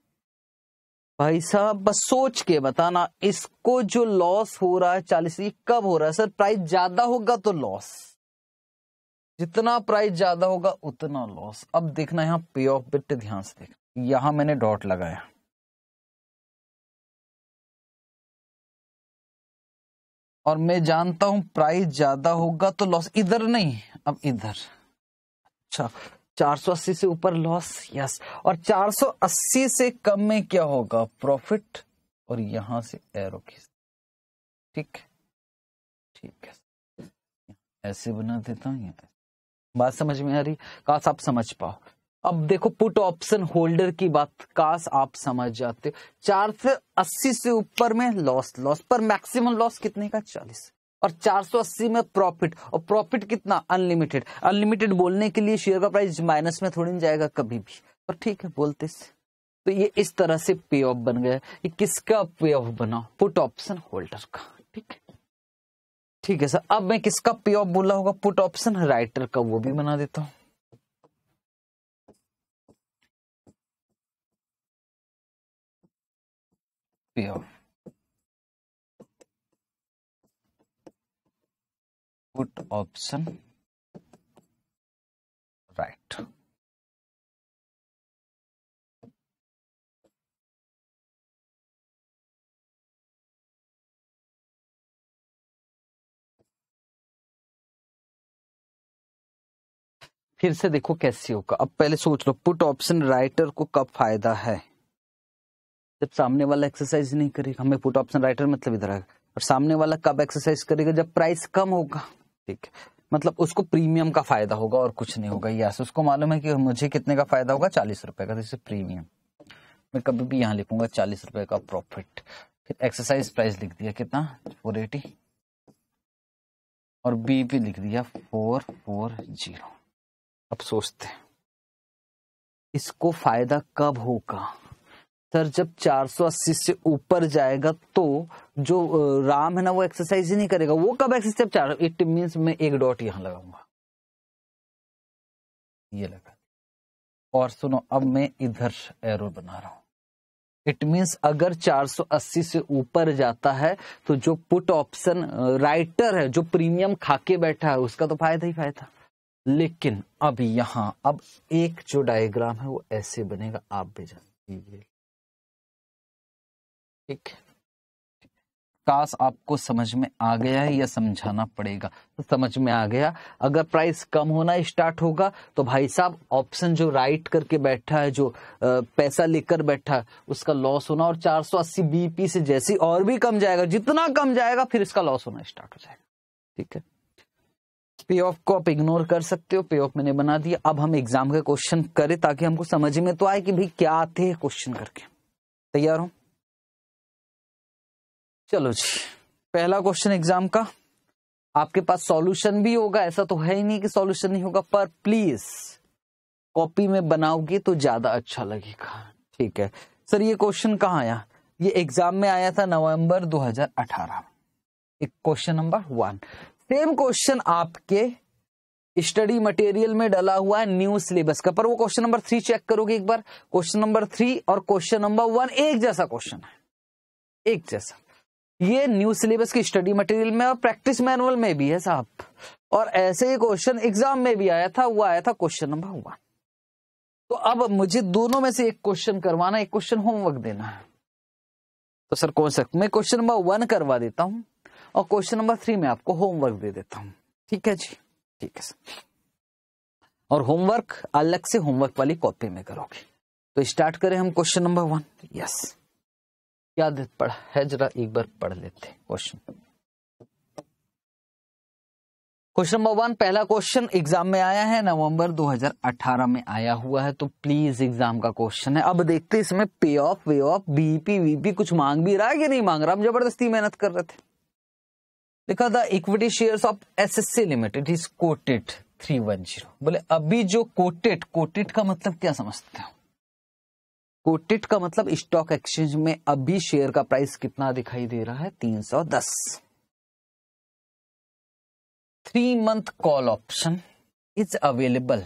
भाई साहब बस सोच के बताना इसको जो लॉस हो रहा है चालीस ये कब हो रहा है सर प्राइस ज्यादा होगा तो लॉस जितना प्राइस ज्यादा होगा उतना लॉस अब देखना यहाँ पे ऑफ बिट ध्यान से देखना यहां मैंने डॉट लगाया और मैं जानता हूं प्राइस ज्यादा होगा तो लॉस इधर नहीं अब इधर अच्छा 480 से ऊपर लॉस यस और 480 से कम में क्या होगा प्रॉफिट और यहां से एरो खींच ठीक ठीक है ऐसे बना देता यहां बात समझ में आ रही कहा आप समझ पाओ अब देखो पुट ऑप्शन होल्डर की बात काश आप समझ जाते हो चार से अस्सी से ऊपर में लॉस लॉस पर मैक्सिमम लॉस कितने का चालीस और 480 में प्रॉफिट और प्रॉफिट कितना अनलिमिटेड अनलिमिटेड बोलने के लिए शेयर का प्राइस माइनस में थोड़ी नहीं जाएगा कभी भी पर तो ठीक है बोलते से तो ये इस तरह से पे ऑफ बन गया ये किसका पे ऑफ बना पुट ऑप्शन होल्डर का ठीक है ठीक है सर अब मैं किसका पे ऑफ बोला होगा पुट ऑप्शन राइटर का वो भी बना देता हूँ pair put option right फिर से देखो कैसे होगा अब पहले सोच लो पुट ऑप्शन राइटर को कब फायदा है जब सामने वाला एक्सरसाइज नहीं करेगा हमें पुट ऑप्शन राइटर मतलब इधर आएगा और सामने वाला कब एक्सरसाइज करेगा जब प्राइस कम होगा ठीक है मतलब उसको प्रीमियम का फायदा होगा और कुछ नहीं होगा यस उसको मालूम है कि मुझे कितने का फायदा होगा चालीस रुपए का जैसे प्रीमियम मैं कभी भी यहाँ लिखूंगा चालीस रुपए का प्रॉफिट फिर एक्सरसाइज प्राइस लिख दिया कितना फोर एटी और बी पी लिख दिया फोर फोर जीरो अब सोचते हैं इसको फायदा कब होगा सर जब 480 से ऊपर जाएगा तो जो राम है ना वो एक्सरसाइज ही नहीं करेगा वो कब एक्सरसाइज चार इट मीन मैं एक डॉट यहां लगाऊंगा ये लगा और सुनो अब मैं इधर एरो बना रहा हूं इट मीन्स अगर 480 से ऊपर जाता है तो जो पुट ऑप्शन राइटर है जो प्रीमियम खाके बैठा है उसका तो फायदा ही फायदा लेकिन अब यहां अब एक जो डायग्राम है वो ऐसे बनेगा आप भी जानते ठीक काश आपको समझ में आ गया है या समझाना पड़ेगा तो समझ में आ गया अगर प्राइस कम होना स्टार्ट होगा तो भाई साहब ऑप्शन जो राइट करके बैठा है जो पैसा लेकर बैठा है उसका लॉस होना और 480 बीपी से जैसी और भी कम जाएगा जितना कम जाएगा फिर इसका लॉस होना स्टार्ट हो जाएगा ठीक है पे ऑफ को आप इग्नोर कर सकते हो पे ऑफ मैंने बना दिया अब हम एग्जाम के क्वेश्चन करें ताकि हमको समझ में तो आए कि भाई क्या आते हैं क्वेश्चन करके तैयार हो चलो जी पहला क्वेश्चन एग्जाम का आपके पास सॉल्यूशन भी होगा ऐसा तो है ही नहीं कि सॉल्यूशन नहीं होगा पर प्लीज कॉपी में बनाओगे तो ज्यादा अच्छा लगेगा ठीक है सर ये क्वेश्चन कहाँ आया ये एग्जाम में आया था नवंबर 2018 एक question number one same question आपके स्टडी मटेरियल में डला हुआ है न्यू सिलेबस का पर वो क्वेश्चन नंबर थ्री चेक करोगे एक बार क्वेश्चन नंबर थ्री और क्वेश्चन नंबर वन एक जैसा क्वेश्चन है एक जैसा ये न्यू सिलेबस की स्टडी मटेरियल में और प्रैक्टिस मैनुअल में भी है साहब और ऐसे ही क्वेश्चन एग्जाम में भी आया था वो आया था क्वेश्चन नंबर वन तो अब मुझे दोनों में से एक क्वेश्चन करवाना एक क्वेश्चन होमवर्क देना है तो सर कौन सा मैं क्वेश्चन नंबर वन करवा देता हूं और क्वेश्चन नंबर थ्री में आपको होमवर्क दे देता हूं ठीक है जी ठीक है सर और होमवर्क अलग से होमवर्क वाली कॉपी में करोगे तो स्टार्ट करें हम क्वेश्चन नंबर वन यस याद पढ़ा है जरा एक बार पढ़ लेते क्वेश्चन क्वेश्चन नंबर वन पहला क्वेश्चन एग्जाम में आया है नवंबर 2018 में आया हुआ है तो प्लीज एग्जाम का क्वेश्चन है अब देखते इसमें pay off way of BP VP कुछ मांग भी रहा है कि नहीं मांग रहा हम जबरदस्ती मेहनत कर रहे थे देखा था equity shares of SSC limited is quoted 310 बोले अभी जो कोटेड कोटेड का मतलब क्या समझते हो कोटेड का मतलब स्टॉक एक्सचेंज में अभी शेयर का प्राइस कितना दिखाई दे रहा है 310 three month call option is available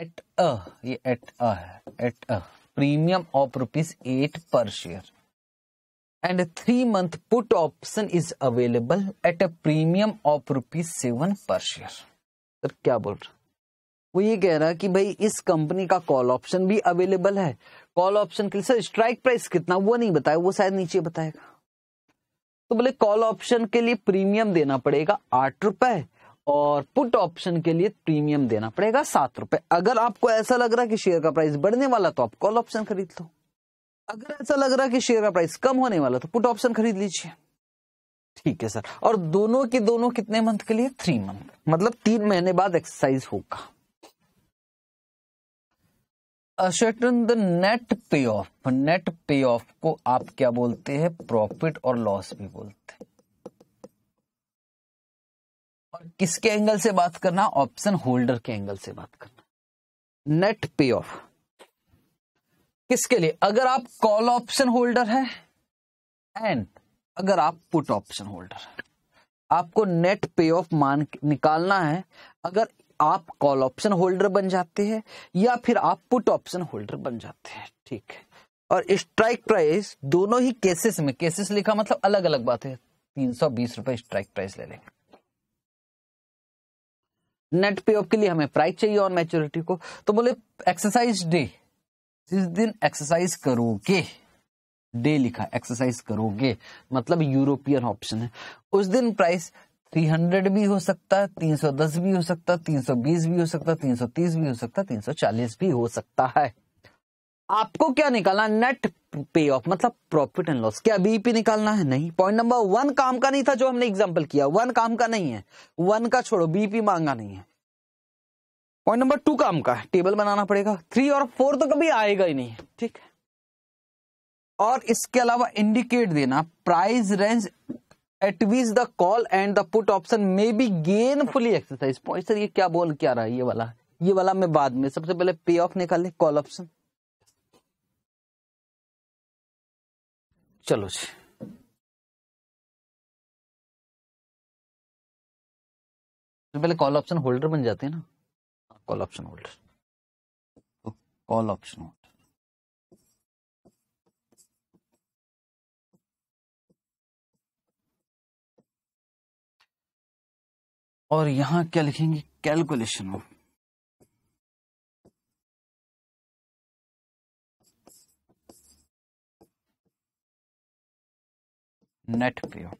at a ये एट अ है at a premium of rupees eight per share and three month put option is available at a premium of rupees seven per share sir क्या बोल रहा वो ये कह रहा है कि भाई इस कंपनी का कॉल ऑप्शन भी अवेलेबल है कॉल ऑप्शन के लिए सर स्ट्राइक प्राइस कितना वो नहीं बताया वो शायद नीचे बताएगा तो बोले कॉल ऑप्शन के लिए प्रीमियम देना पड़ेगा आठ रुपए और पुट ऑप्शन के लिए प्रीमियम देना पड़ेगा सात रुपए अगर आपको ऐसा लग रहा है कि शेयर का प्राइस बढ़ने वाला तो आप कॉल ऑप्शन खरीद लो अगर ऐसा लग रहा है कि शेयर का प्राइस कम होने वाला तो पुट ऑप्शन खरीद लीजिए ठीक है सर और दोनों के दोनों कितने मंथ के लिए थ्री मंथ मतलब तीन महीने बाद एक्सरसाइज होगा सर्टन द नेट पे ऑफ नेट पे ऑफ को आप क्या बोलते हैं प्रॉफिट और लॉस भी बोलते हैं और किसके एंगल से बात करना ऑप्शन होल्डर के एंगल से बात करना नेट पे ऑफ किसके लिए अगर आप कॉल ऑप्शन होल्डर है एंड अगर आप पुट ऑप्शन होल्डर है आपको नेट पे ऑफ मान निकालना है अगर आप कॉल ऑप्शन होल्डर बन जाते हैं या फिर आप पुट ऑप्शन होल्डर बन जाते हैं ठीक है और स्ट्राइक प्राइस दोनों ही केसेस में केसेस लिखा मतलब अलग अलग बात है तीन सौ बीस रुपए स्ट्राइक प्राइस ले लेंगे नेट पे ऑफ के लिए हमें प्राइस चाहिए ऑन मैच्योरिटी को तो बोले एक्सरसाइज डे जिस दिन एक्सरसाइज करोगे डे लिखा एक्सरसाइज करोगे मतलब यूरोपियन ऑप्शन है उस दिन प्राइस थ्री हंड्रेड भी हो सकता है तीन सौ दस भी हो सकता है तीन सौ बीस भी हो सकता है तीन सौ तीस भी हो सकता है तीन सौ चालीस भी हो सकता है आपको क्या निकालना नेट पे ऑफ मतलब प्रॉफिट एंड लॉस क्या बीईपी निकालना है नहीं पॉइंट नंबर वन काम का नहीं था जो हमने एग्जाम्पल किया वन काम का नहीं है वन का छोड़ो बीईपी मांगा नहीं है पॉइंट नंबर टू काम का है टेबल बनाना पड़ेगा थ्री और फोर तो कभी आएगा ही नहीं ठीक है और इसके अलावा इंडिकेट देना price range at which the call and the put option may be gainfully exercise point sir ये क्या बोल क्या रहा है ये वाला ये वाला मैं बाद में सबसे पहले पे ऑफ ले कॉल ऑप्शन चलो जी तो पहले कॉल ऑप्शन होल्डर बन जाते हैं ना call option holder call option holder और यहां क्या लिखेंगे कैलकुलेशन ऑफ नेट पे ऑफ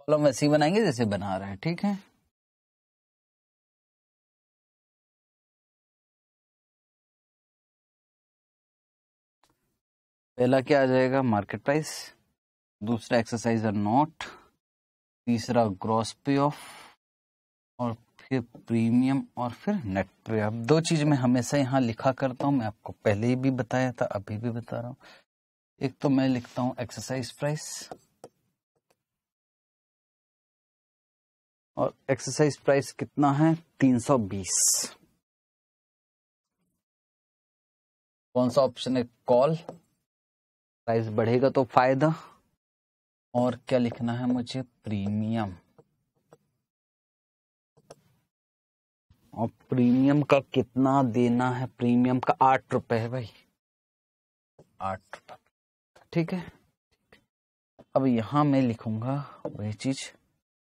कॉलम वैसे ही बनाएंगे जैसे बना रहे हैं ठीक है पहला क्या आ जाएगा मार्केट प्राइस दूसरा एक्सरसाइज आर नोट तीसरा ग्रॉस पे ऑफ और फिर प्रीमियम और फिर नेट पे ऑफ दो चीज मैं हमेशा यहाँ लिखा करता हूँ मैं आपको पहले भी बताया था अभी भी बता रहा हूँ एक तो मैं लिखता हूँ एक्सरसाइज प्राइस और एक्सरसाइज प्राइस कितना है 320 कौन सा ऑप्शन है कॉल प्राइस बढ़ेगा तो फायदा और क्या लिखना है मुझे प्रीमियम और प्रीमियम का कितना देना है प्रीमियम का आठ रुपए है भाई आठ रुपए ठीक है अब यहां मैं लिखूंगा वही चीज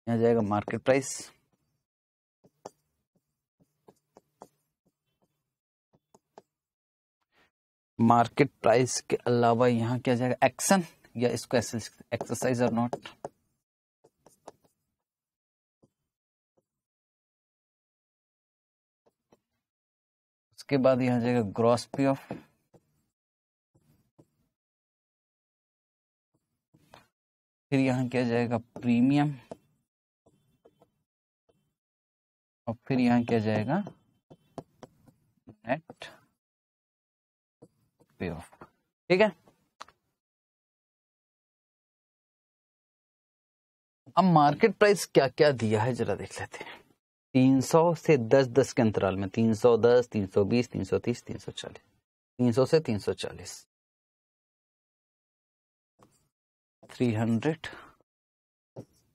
यहाँ जाएगा मार्केट प्राइस मार्केट प्राइस के अलावा यहां क्या जाएगा एक्शन या इसको एक्सरसाइज और नॉट उसके बाद यहां जाएगा ग्रॉस पे ऑफ फिर यहां क्या जाएगा प्रीमियम और फिर यहां क्या जाएगा नेट पे ऑफ ठीक है अब मार्केट प्राइस क्या क्या दिया है जरा देख लेते हैं तीन सौ से दस दस के अंतराल में तीन तीन तीन सौ सौ सौ दस बीस तीस तीन सौ चालीस तीन सौ से तीन सौ चालीस three hundred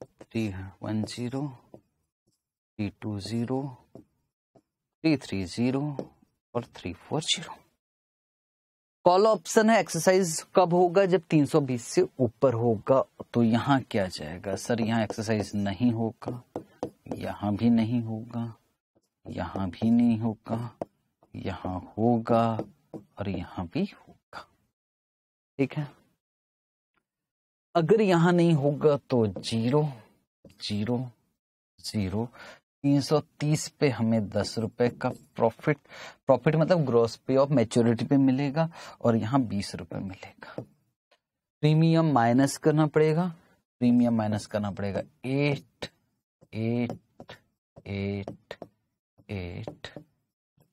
three one zero three two zero three three zero और three four zero call option है एक्सरसाइज कब होगा जब 320 से ऊपर होगा तो यहाँ क्या जाएगा सर यहाँ एक्सरसाइज नहीं होगा यहाँ भी नहीं होगा यहाँ भी नहीं होगा यहाँ होगा और यहाँ भी होगा ठीक है अगर यहाँ नहीं होगा तो जीरो जीरो जीरो 330 पे हमें दस रुपए का प्रॉफिट प्रॉफिट मतलब ग्रॉस पे ऑफ मेच्योरिटी पे मिलेगा और यहाँ बीस रुपये मिलेगा प्रीमियम माइनस करना पड़ेगा प्रीमियम माइनस करना पड़ेगा eight eight eight eight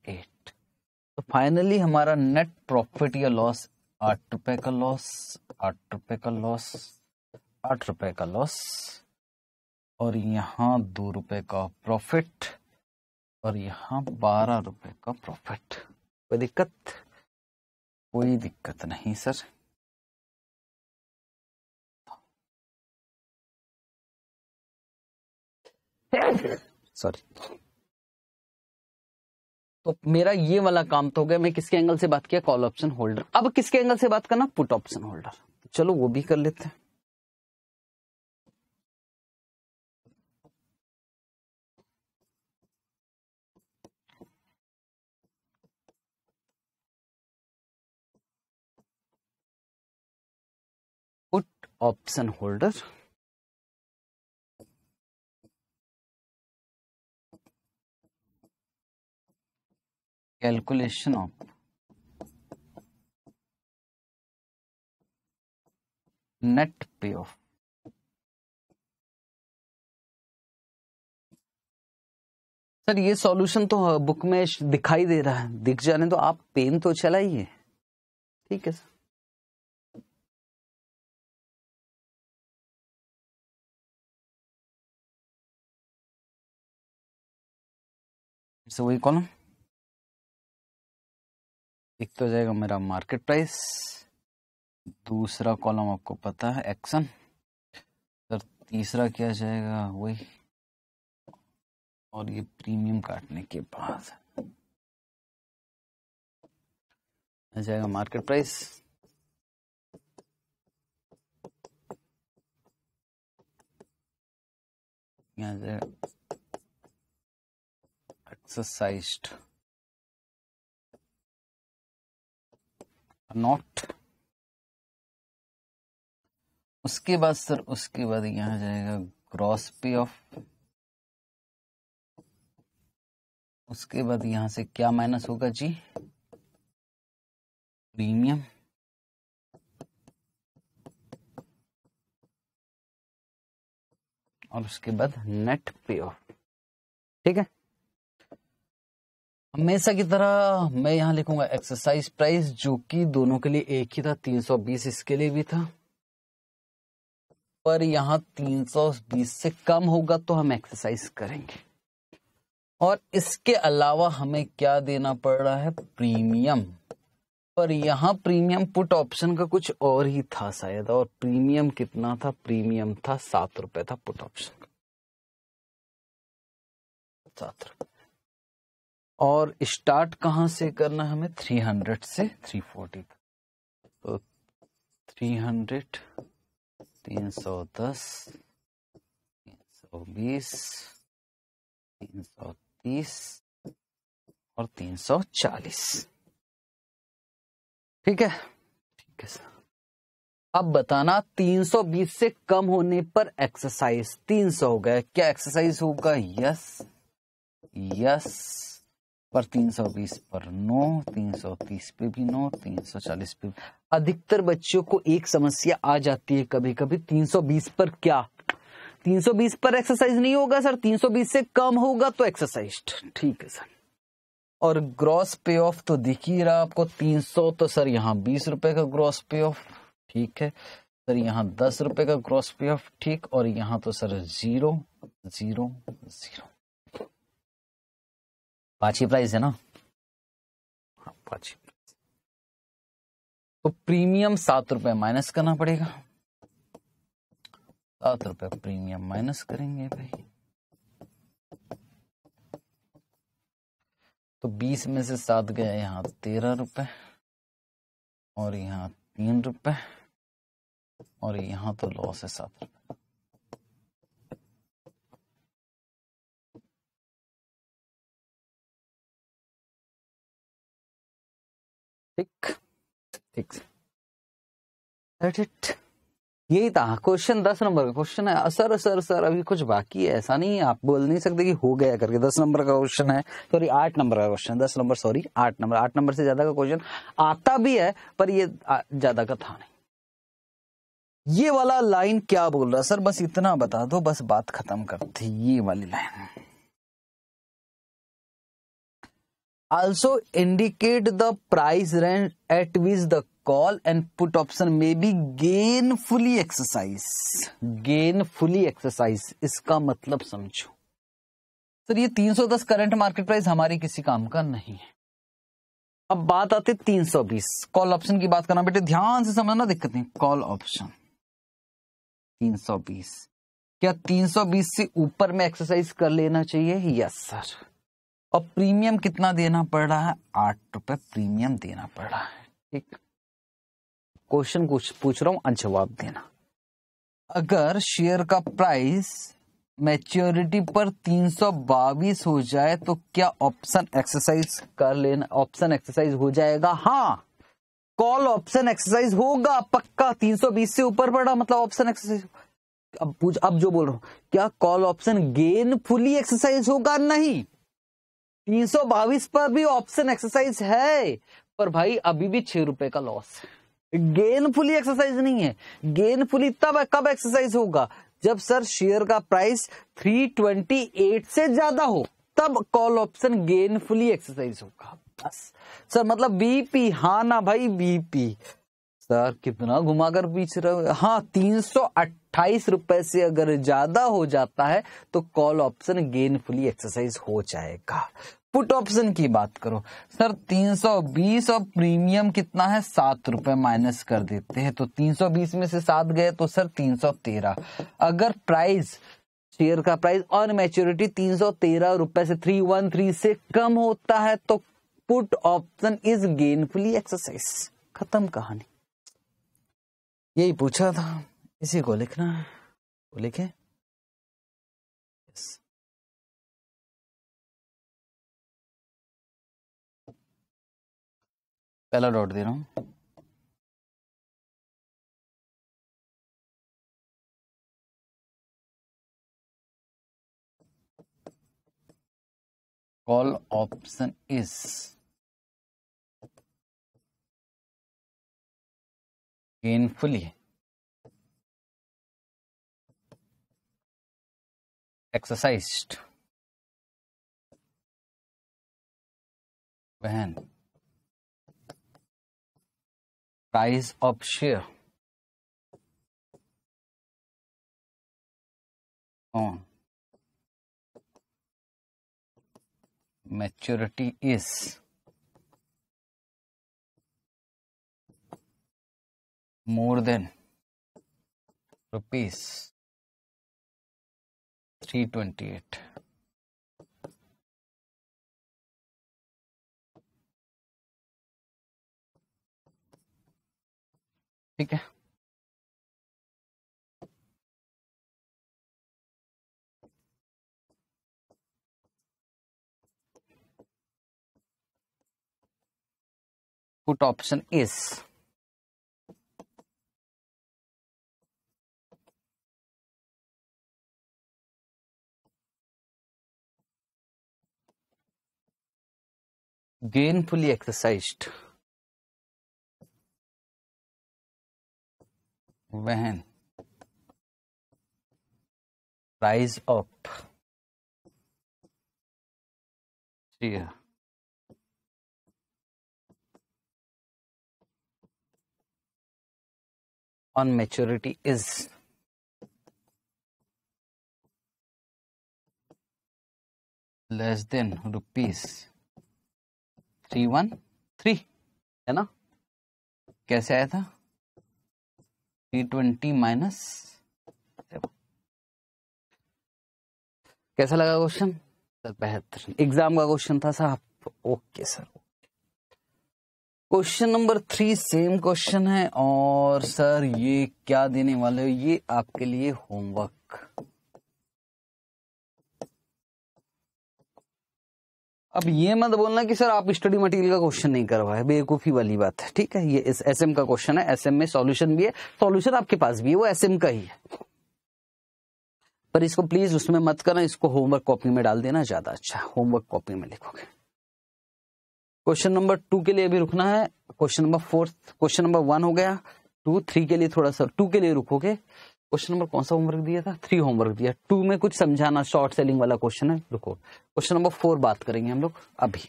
eight तो फाइनली हमारा नेट प्रॉफिट या लॉस आठ रुपए का लॉस आठ रुपए का लॉस आठ रुपए का लॉस और यहाँ दो रुपए का प्रॉफिट और यहाँ बारह रुपए का प्रॉफिट कोई दिक्कत कोई दिक्कत नहीं सर सॉरी तो मेरा ये वाला काम तो हो गया मैं किसके एंगल से बात किया कॉल ऑप्शन होल्डर अब किसके एंगल से बात करना पुट ऑप्शन होल्डर चलो वो भी कर लेते हैं option holder calculation of net पे ऑफ सर ये सॉल्यूशन तो बुक uh, में दिखाई दे रहा है दिख जाने तो आप पेन तो चलाइए ठीक है सर से वही कॉलम एक तो जाएगा मेरा मार्केट प्राइस दूसरा कॉलम आपको पता है एक्शन सर तीसरा क्या जाएगा वही और ये प्रीमियम काटने के बाद आ जाएगा मार्केट प्राइस यहाँ जाएगा exercised नॉट उसके बाद सर उसके बाद यहां जाएगा ग्रॉस पे ऑफ उसके बाद यहां से क्या माइनस होगा जी प्रीमियम और उसके बाद नेट पे ऑफ ठीक है हमेशा की तरह मैं यहाँ लिखूंगा एक्सरसाइज प्राइस जो कि दोनों के लिए एक ही था 320 इसके लिए भी था पर यहाँ 320 से कम होगा तो हम एक्सरसाइज करेंगे और इसके अलावा हमें क्या देना पड़ रहा है प्रीमियम पर यहाँ प्रीमियम पुट ऑप्शन का कुछ और ही था शायद और प्रीमियम कितना था प्रीमियम था सात रुपए था पुट ऑप्शन का सात रुपए और स्टार्ट कहाँ से करना हमें हमें 300 से 340 तक तो 300 310 320 तीस और 340 ठीक है ठीक है सर अब बताना 320 से कम होने पर एक्सरसाइज 300 हो गया क्या एक्सरसाइज होगा यस यस पर 320 पर 9 330 पे भी 9 340 पे भी अधिकतर बच्चों को एक समस्या आ जाती है कभी कभी 320 पर क्या 320 पर एक्सरसाइज नहीं होगा सर 320 से कम होगा तो एक्सरसाइज ठीक है सर और ग्रॉस पे ऑफ तो दिख ही रहा आपको 300 तो सर यहाँ बीस रुपए का ग्रॉस पे ऑफ ठीक है सर यहाँ दस रुपए का ग्रॉस पे ऑफ ठीक और यहाँ तो सर जीरो जीरो जीरो पाची प्राइस है ना हाँ पाची प्राइस तो प्रीमियम सात रुपए माइनस करना पड़ेगा सात रुपए प्रीमियम माइनस करेंगे भाई तो बीस में से सात गया यहाँ तेरह रुपए और यहाँ तीन रुपए और यहाँ तो लॉस है सात रुपए ठीक ठीक यही था क्वेश्चन दस नंबर का क्वेश्चन है सर सर सर अभी कुछ बाकी है ऐसा नहीं है आप बोल नहीं सकते कि हो गया करके दस नंबर का क्वेश्चन है सॉरी आठ नंबर का क्वेश्चन दस नंबर सॉरी आठ नंबर आठ नंबर से ज्यादा का क्वेश्चन आता भी है पर ये ज्यादा का था नहीं ये वाला लाइन क्या बोल रहा सर बस इतना बता दो बस बात खत्म करती ये वाली line also indicate the price range at which the call and put option may be gainfully exercise gainfully exercise इसका मतलब समझो सर ये 310 करंट मार्केट प्राइस हमारी किसी काम का नहीं है अब बात आती है 320 कॉल ऑप्शन की बात करना बेटे ध्यान से समझना दिक्कत नहीं कॉल ऑप्शन 320 क्या 320 से ऊपर में एक्सरसाइज कर लेना चाहिए यस सर और प्रीमियम कितना देना पड़ रहा है आठ रुपए प्रीमियम देना पड़ रहा है ठीक क्वेश्चन कुछ पूछ रहा हूं जवाब देना अगर शेयर का प्राइस मैच्योरिटी पर तीन सौ बावीस हो जाए तो क्या ऑप्शन एक्सरसाइज कर लेना ऑप्शन एक्सरसाइज हो जाएगा हाँ कॉल ऑप्शन एक्सरसाइज होगा पक्का 320 से ऊपर पड़ा मतलब ऑप्शन एक्सरसाइज अब पूछ अब जो बोल रहा हूं क्या call option gainfully exercise होगा नहीं बाविस पर भी ऑप्शन एक्सरसाइज है पर भाई अभी भी छह रुपए का लॉस गेनफुली एक्सरसाइज नहीं है गेनफुली तब कब एक्सरसाइज होगा जब सर शेयर का प्राइस 328 से ज्यादा हो तब कॉल ऑप्शन गेनफुली एक्सरसाइज होगा बस सर मतलब बीपी हाँ ना भाई बीपी सर कितना घुमाकर बीच रहे हाँ तीन सौ अट्ठाईस रुपए से अगर ज्यादा हो जाता है तो कॉल ऑप्शन गेनफुली एक्सरसाइज हो जाएगा पुट ऑप्शन की बात करो सर 320 और प्रीमियम कितना है सात रुपए माइनस कर देते हैं तो 320 में से सात गए तो सर 313 अगर प्राइस शेयर का प्राइस और मेच्योरिटी तीन सौ तेरह रुपए से थ्री वन थ्री से कम होता है तो put option is gainfully exercise खत्म कहानी यही पूछा था इसी को लिखना है लिखे पहला डॉट दे रहा हूं call option is gainfully exercised बहन price of share on maturity is more than rupees 328 ठीक है put option is gainfully exercised when rise of share on maturity is less than rupees three one three है ना कैसे आया था T twenty minus कैसा लगा क्वेश्चन सर बेहतर एग्जाम का क्वेश्चन था साहब okay sir question number three same question है और सर ये क्या देने वाले हो ये आपके लिए होमवर्क अब ये मत बोलना कि सर आप स्टडी मटेरियल का क्वेश्चन नहीं करवाए बेवकूफी वाली बात है ठीक है ये एस का क्वेश्चन है एसएम में सॉल्यूशन भी है सॉल्यूशन आपके पास भी है वो एसएम का ही है पर इसको प्लीज उसमें मत करना इसको होमवर्क कॉपी में डाल देना ज्यादा अच्छा होमवर्क कॉपी में लिखोगे क्वेश्चन नंबर टू के लिए भी रुकना है question number fourth question number one हो गया टू थ्री के लिए थोड़ा सा टू के लिए रुकोगे क्वेश्चन नंबर कौन सा होमवर्क दिया था थ्री होमवर्क दिया टू में कुछ समझाना शॉर्ट सेलिंग वाला क्वेश्चन है रुको क्वेश्चन नंबर फोर बात करेंगे हम लोग अभी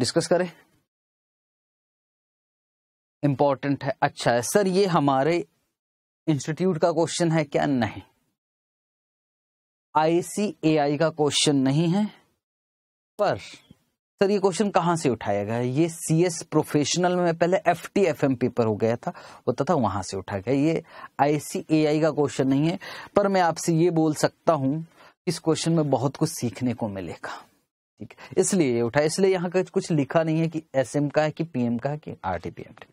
डिस्कस करें इंपॉर्टेंट है अच्छा है सर ये हमारे इंस्टीट्यूट का क्वेश्चन है क्या नहीं आईसीएआई का क्वेश्चन नहीं है पर सर ये क्वेश्चन कहाँ से उठाया गया ये सी एस प्रोफेशनल में पहले F T F M paper हो गया था होता था वहां से उठा गया ये आई सी ए आई का क्वेश्चन नहीं है पर मैं आपसे ये बोल सकता हूँ इस क्वेश्चन में बहुत कुछ सीखने को मिलेगा ठीक है इसलिए ये उठा इसलिए यहाँ का कुछ लिखा नहीं है कि एस एम का है कि पी एम का है कि R T P M T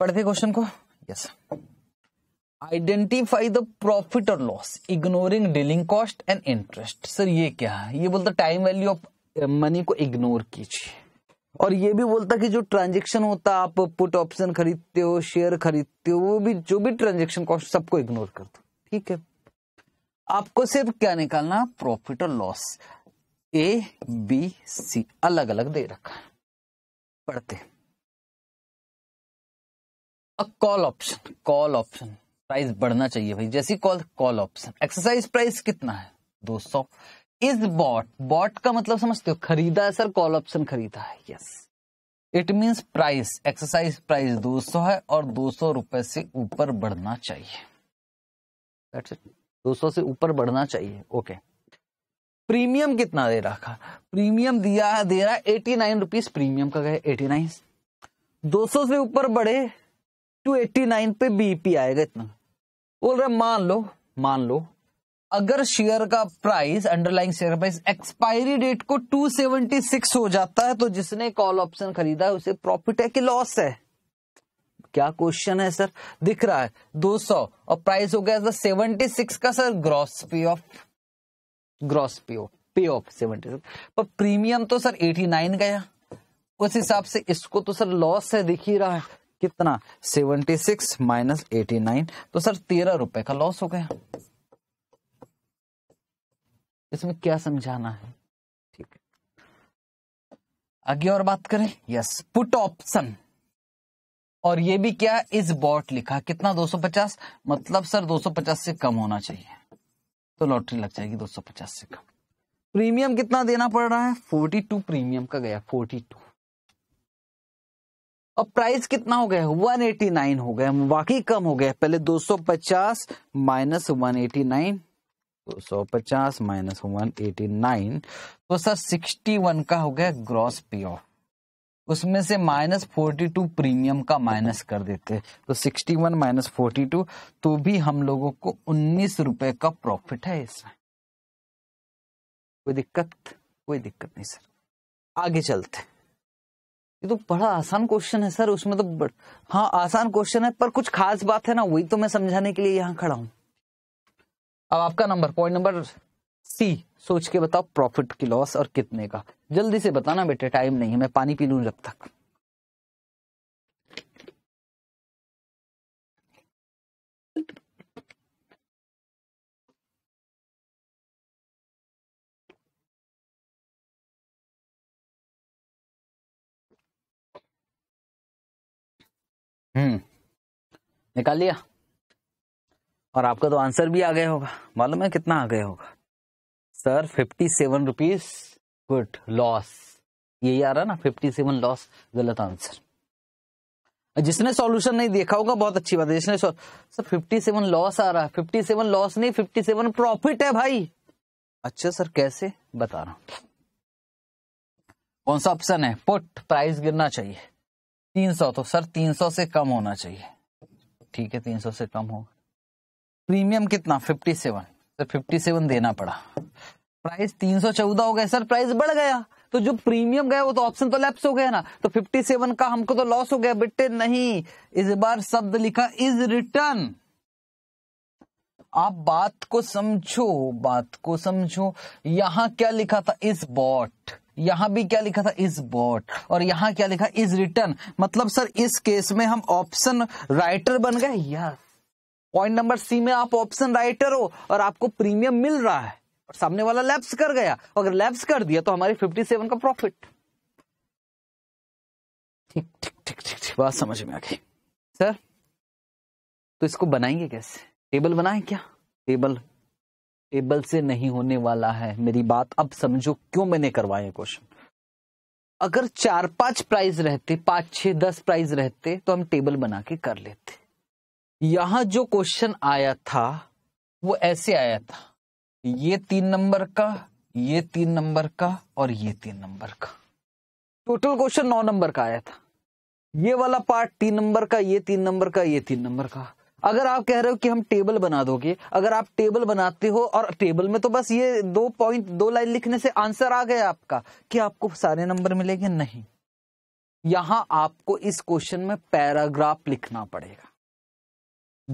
पढ़ते क्वेश्चन को यस आइडेंटिफाई द profit और loss ignoring dealing cost and interest sir ये क्या है ये बोलता टाइम वैल्यू ऑफ मनी को इग्नोर कीजिए और ये भी बोलता कि जो ट्रांजेक्शन होता है आप पुट ऑप्शन खरीदते हो शेयर खरीदते हो वो भी जो भी ट्रांजेक्शन कॉस्ट सबको इग्नोर कर दो ठीक है आपको सिर्फ क्या निकालना प्रॉफिट और लॉस ए बी सी अलग अलग दे रखा है पढ़ते call option call option price बढ़ना चाहिए भाई जैसी call call option exercise price कितना है 200 इज बॉट बॉट का मतलब समझते हो खरीदा है सर कॉल ऑप्शन खरीदा है yes it means price exercise price 200 है और 200 रुपए से ऊपर बढ़ना चाहिए दो सौ 200 से ऊपर बढ़ना चाहिए ओके okay. प्रीमियम कितना दे रखा प्रीमियम दिया है दे रहा है एटी नाइन रुपीज प्रीमियम का गए एटी नाइन दो सौ से ऊपर बढ़े टू एटी नाइन पे बीपी आएगा इतना बोल रहे मान लो मान लो अगर शेयर का price underlying share price expiry date को 276 हो जाता है तो जिसने कॉल ऑप्शन खरीदा है उसे प्रॉफिट है कि लॉस है क्या क्वेश्चन है सर दिख रहा है 200 और प्राइस हो गया सर 76 का सर ग्रॉस पे ऑफ ग्रॉस पे ऑफ पे ऑफ 76 पर प्रीमियम तो सर 89 गया उस हिसाब से इसको तो सर लॉस है दिख ही रहा है कितना सेवनटी सिक्स माइनस एटी तो सर तेरह रुपए का लॉस हो गया इसमें क्या समझाना है ठीक आगे और बात करें यस पुट ऑप्शन और ये भी क्या इज बॉट लिखा कितना 250 मतलब सर 250 से कम होना चाहिए तो लॉटरी लग जाएगी 250 से कम प्रीमियम कितना देना पड़ रहा है 42 प्रीमियम का गया 42 और प्राइस कितना हो गया 189 हो गया बाकी कम हो गया पहले 250 माइनस वन सौ पचास माइनस वन एटी नाइन तो सर सिक्सटी वन का हो गया ग्रॉस पे ऑफ उसमें से माइनस फोर्टी टू प्रीमियम का माइनस कर देते तो sixty one minus forty two तो भी हम लोगों को उन्नीस रुपए का प्रॉफिट है इसमें कोई दिक्कत कोई दिक्कत नहीं सर आगे चलते ये तो बड़ा आसान क्वेश्चन है सर उसमें तो बड़... हाँ आसान क्वेश्चन है पर कुछ खास बात है ना वही तो मैं समझाने के लिए यहाँ खड़ा हूं अब आपका नंबर पॉइंट नंबर सी सोच के बताओ प्रॉफिट की लॉस और कितने का जल्दी से बताना बेटे टाइम नहीं है मैं पानी पी लू जब तक हम्म निकाल लिया और आपका तो आंसर भी आ गया होगा मालूम है कितना आ गया होगा sir fifty seven rupees good loss यही आ रहा ना फिफ्टी सेवन लॉस गलत आंसर जिसने सॉल्यूशन नहीं देखा होगा बहुत अच्छी बात है जिसने सर फिफ्टी सेवन लॉस आ रहा है फिफ्टी सेवन लॉस नहीं फिफ्टी सेवन प्रॉफिट है भाई अच्छा सर कैसे बता रहा हूं कौन सा ऑप्शन है पुट प्राइस गिरना चाहिए तीन सौ तो सर तीन सौ से कम होना चाहिए ठीक है तीन सौ से कम होगा प्रीमियम कितना fifty seven sir fifty seven देना पड़ा प्राइस तीन सौ चौदह हो गया सर प्राइस बढ़ गया तो जो प्रीमियम गया वो तो ऑप्शन तो लैप्स हो गया ना तो फिफ्टी सेवन का हमको तो लॉस हो गया बेटे नहीं इस बार शब्द लिखा इज रिटर्न आप बात को समझो बात को समझो यहां क्या लिखा था इज बॉट यहां भी क्या लिखा था इज बॉट और यहां क्या लिखा इज रिटर्न मतलब सर इस केस में हम ऑप्शन राइटर बन गए यस पॉइंट नंबर सी में आप ऑप्शन राइटर हो और आपको प्रीमियम मिल रहा है और सामने वाला लैप्स कर गया अगर लैप्स कर दिया तो हमारी 57 का प्रॉफिट ठीक ठीक ठीक ठीक ठीक बात समझ में आ गई सर तो इसको बनाएंगे कैसे टेबल बनाए क्या टेबल टेबल से नहीं होने वाला है मेरी बात अब समझो क्यों मैंने करवाए क्वेश्चन अगर चार पांच प्राइज रहते पांच छह दस प्राइज रहते तो हम टेबल बना के कर लेते यहां जो क्वेश्चन आया था वो ऐसे आया था ये तीन नंबर का ये तीन नंबर का और ये तीन नंबर का टोटल क्वेश्चन नौ नंबर का आया था ये वाला पार्ट तीन नंबर का ये तीन नंबर का ये तीन नंबर का अगर आप कह रहे हो कि हम टेबल बना दोगे अगर आप टेबल बनाते हो और टेबल में तो बस ये दो पॉइंट दो लाइन लिखने से आंसर आ गया आपका कि आपको सारे नंबर मिलेंगे नहीं यहां आपको इस क्वेश्चन में पैराग्राफ लिखना पड़ेगा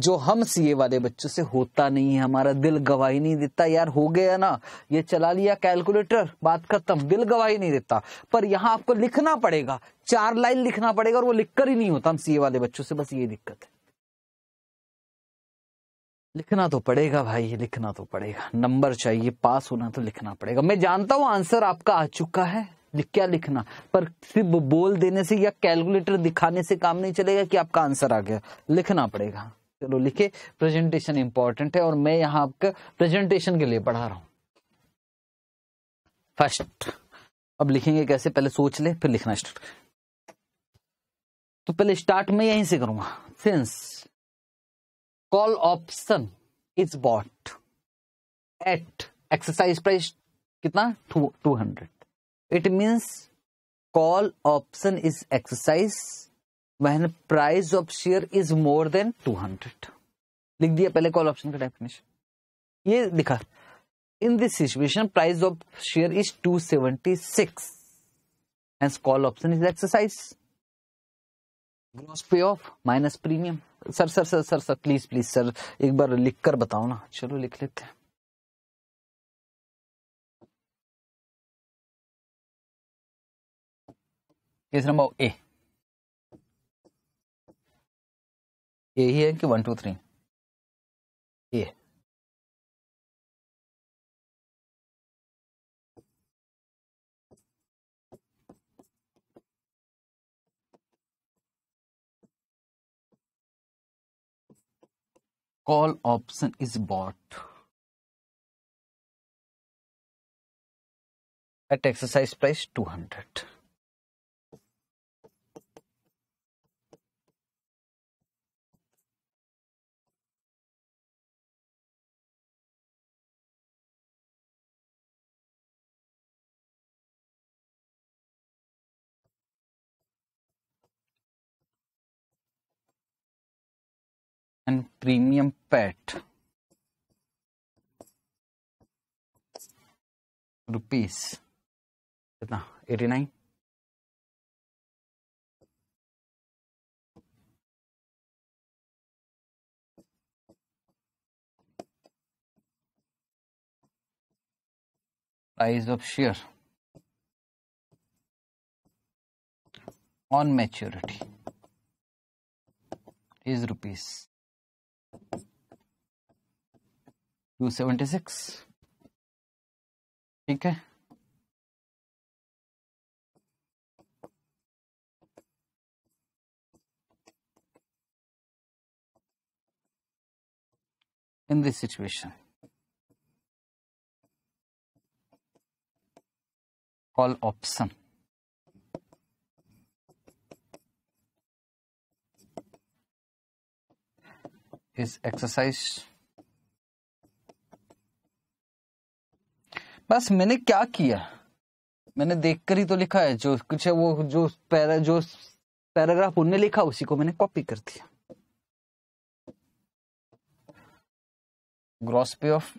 जो हम सीए वाले बच्चों से होता नहीं है हमारा दिल गवाही नहीं देता यार हो गया ना ये चला लिया कैलकुलेटर बात खत्म दिल गवाही नहीं देता पर यहाँ आपको लिखना पड़ेगा चार लाइन लिखना पड़ेगा और वो लिखकर ही नहीं होता हम सीए वाले बच्चों से बस ये दिक्कत है लिखना तो पड़ेगा भाई लिखना तो पड़ेगा नंबर चाहिए पास होना तो लिखना पड़ेगा मैं जानता हूं आंसर आपका आ चुका है क्या लिखना पर सिर्फ बोल देने से या कैलकुलेटर दिखाने से काम नहीं चलेगा कि आपका आंसर आ गया लिखना पड़ेगा चलो लिखे प्रेजेंटेशन इंपॉर्टेंट है और मैं यहां आपका प्रेजेंटेशन के लिए पढ़ा रहा हूं फर्स्ट अब लिखेंगे कैसे पहले सोच ले फिर लिखना स्टार्ट तो पहले स्टार्ट में यहीं से करूंगा since call option is bought at exercise price कितना two hundred it means call option is exercise when price of share is more than two hundred लिख दिया पहले कॉल ऑप्शन का डेफिनेशन ये लिखा in this situation price of share is two seventy six and call option is exercise gross पे payoff minus premium sir sir sir sir sir please please sir एक बार लिख कर बताओ ना चलो लिख लेते हैं केस नंबर ए यही है कि वन टू थ्री ये call option is bought at exercise price two hundred and premium pet rupees कितना 89 price of share on maturity is rupees 276 seventy ठीक है in this situation. Call option. is exercise बस मैंने क्या किया मैंने देखकर ही तो लिखा है जो कुछ है वो जो पैरा जो पैराग्राफ उनने लिखा उसी को मैंने कॉपी कर दिया ग्रॉस पे payoff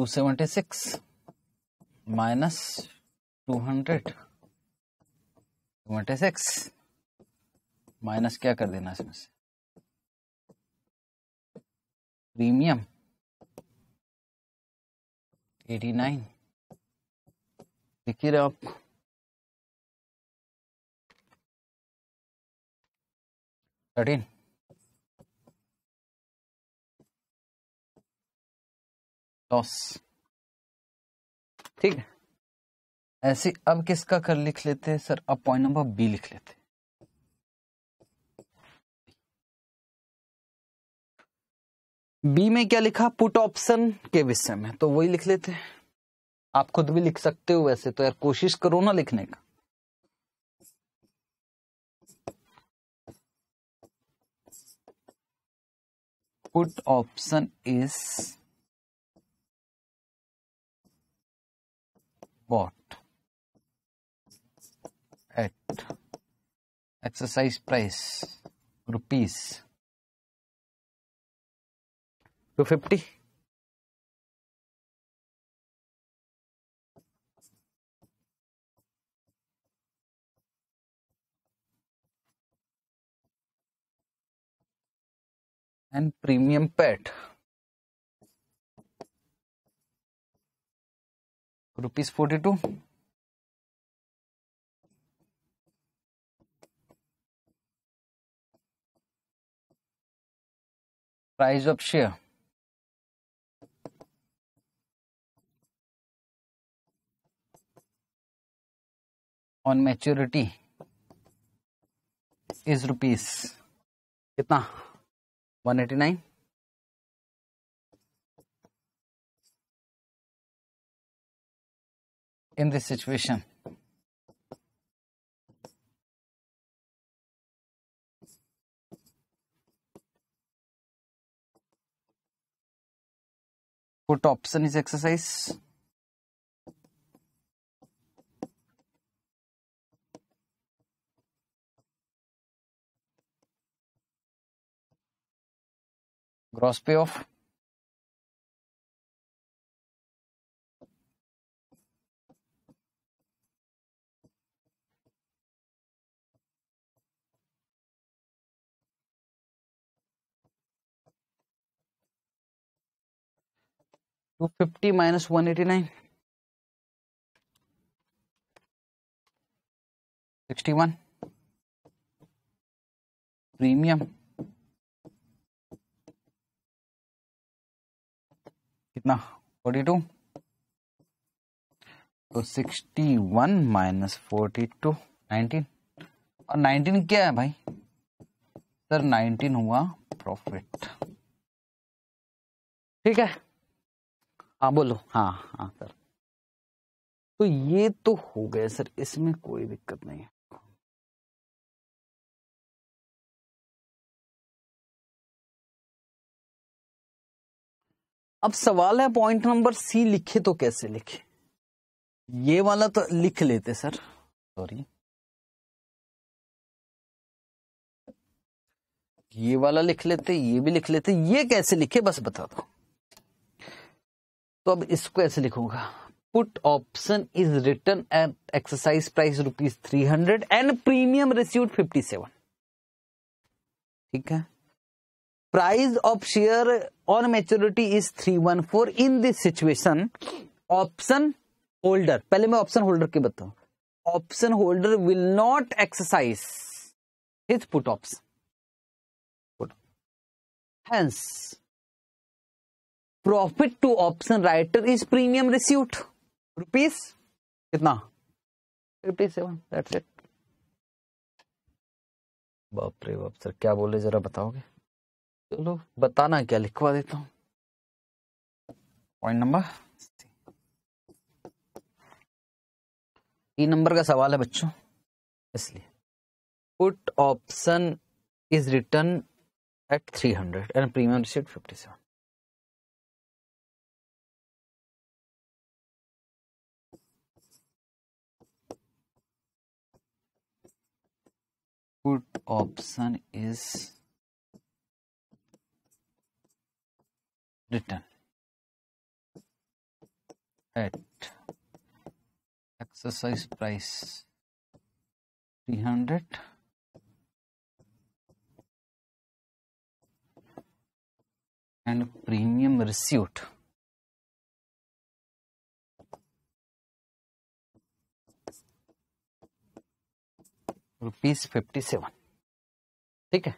two seventy six minus two hundred two x minus क्या कर देना इसमें से प्रीमियम एटी नाइन देखिए आप थर्टीन लॉस ठीक है ऐसे अब किसका कर लिख लेते हैं सर अब पॉइंट नंबर बी लिख लेते हैं बी में क्या लिखा पुट ऑप्शन के विषय में तो वही लिख लेते हैं आप खुद भी लिख सकते हो वैसे तो यार कोशिश करो ना लिखने का put option is bought at exercise price rupees 250 and premium pet rupees 42 price of share on maturity is rupees कितना 189 in this situation put option is exercise gross payoff two fifty minus one eighty nine sixty one premium कितना forty two तो sixty one minus forty two nineteen और nineteen क्या है भाई sir nineteen हुआ profit ठीक है हाँ बोलो हाँ हाँ सर तो ये तो हो गया सर इसमें कोई दिक्कत नहीं है अब सवाल है पॉइंट नंबर सी लिखे तो कैसे लिखे ये वाला तो लिख लेते सर सॉरी ये वाला लिख लेते ये भी लिख लेते ये कैसे लिखे बस बता दो तो अब इसको ऐसे लिखूंगा put option is return at exercise price rupees three hundred and premium receive fifty seven ठीक है price of share on maturity is three one four in this situation option holder पहले मैं ऑप्शन होल्डर के बताऊं option holder will not exercise his put option hence profit to option writer is premium received rupees कितना fifty seven that's it बाप रे बाप sir क्या बोले जरा बताओगे चलो बताना क्या लिखवा देता हूँ पॉइंट नंबर तीन नंबर का सवाल है बच्चों इसलिए put option is return at three hundred and premium receipt fifty seven good option is written at exercise price 300 and premium receipt rupees fifty seven ठीक है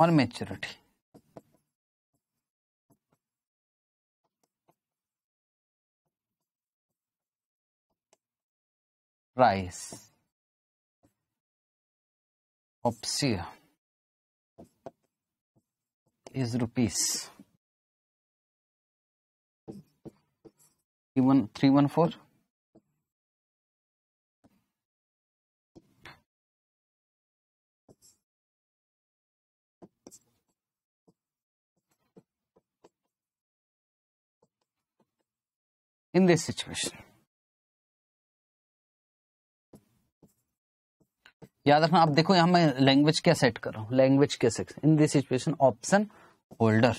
ऑन मेच्योरिटी प्राइस ऑप्सिया is rupees three one four in this situation. याद रखना आप देखो यहां मैं language क्या सेट कर रहा हूं लैंग्वेज क्या set in this situation option holder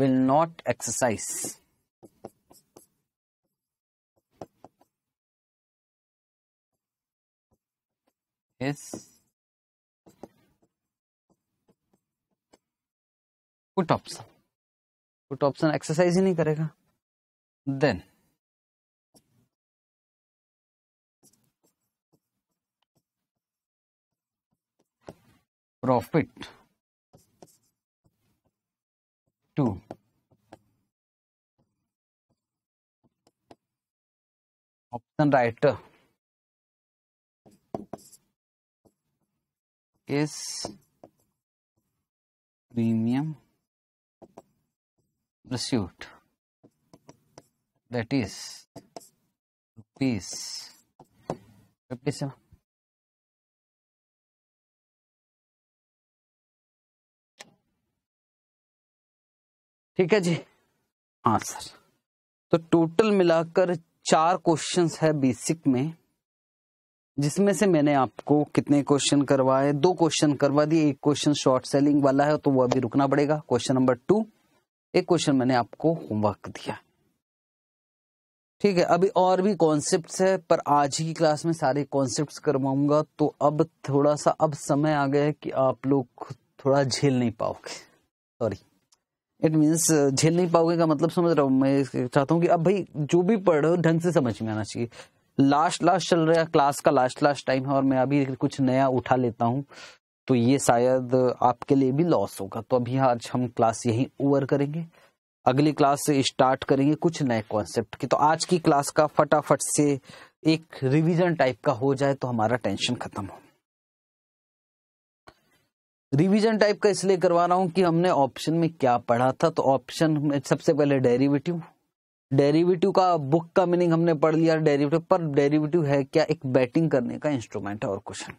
will not exercise his put option put option exercise ही नहीं करेगा then profit to option writer is premium pursuit that is rupees 57 ठीक है जी हाँ सर तो टोटल मिलाकर चार क्वेश्चंस है बेसिक में जिसमें से मैंने आपको कितने क्वेश्चन करवाए दो क्वेश्चन करवा दिए एक क्वेश्चन शॉर्ट सेलिंग वाला है तो वो अभी रुकना पड़ेगा क्वेश्चन नंबर टू एक क्वेश्चन मैंने आपको होमवर्क दिया ठीक है अभी और भी कॉन्सेप्ट्स है पर आज ही की क्लास में सारे कॉन्सेप्ट्स करवाऊंगा तो अब थोड़ा सा अब समय आ गया है कि आप लोग थोड़ा झेल नहीं पाओगे सॉरी इट मीन्स झेल नहीं पाओगे का मतलब समझ रहा हूँ मैं चाहता हूँ कि अब भाई जो भी पढ़ रहे हो ढंग से समझ में आना चाहिए लास्ट लास्ट चल रहा है क्लास का लास्ट लास्ट टाइम है और मैं अभी कुछ नया उठा लेता हूँ तो ये शायद आपके लिए भी लॉस होगा तो अभी हाँ, आज हम क्लास यहीं ओवर करेंगे अगली क्लास से स्टार्ट करेंगे कुछ नए कॉन्सेप्ट की तो आज की क्लास का फटाफट से एक रिवीजन टाइप का हो जाए तो हमारा टेंशन खत्म हो रिवीजन टाइप का इसलिए करवा रहा हूं कि हमने ऑप्शन में क्या पढ़ा था तो ऑप्शन में सबसे पहले डेरिवेटिव डेरिवेटिव का बुक का मीनिंग हमने पढ़ लिया डेरिवेटिव पर डेरिवेटिव है क्या एक बैटिंग करने का इंस्ट्रूमेंट है और क्वेश्चन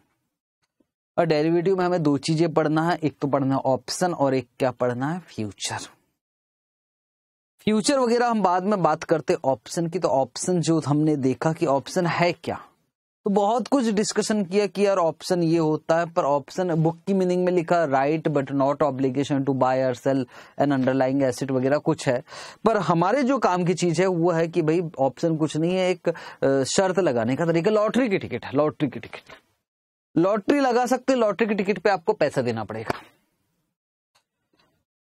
और डेरिवेटिव में हमें दो चीजें पढ़ना है एक तो पढ़ना है ऑप्शन और एक क्या पढ़ना है फ्यूचर फ्यूचर वगैरह हम बाद में बात करते ऑप्शन की तो ऑप्शन जो हमने देखा कि ऑप्शन है क्या तो बहुत कुछ डिस्कशन किया कि यार ऑप्शन ये होता है पर ऑप्शन बुक की मीनिंग में लिखा right but not obligation to buy और सेल एंड अंडरलाइंग एसिड वगैरह कुछ है पर हमारे जो काम की चीज है वो है कि भाई ऑप्शन कुछ नहीं है एक शर्त लगाने का तरीका लॉटरी की टिकट है लॉटरी की टिकट लॉटरी लगा सकते लॉटरी की टिकट पे आपको पैसा देना पड़ेगा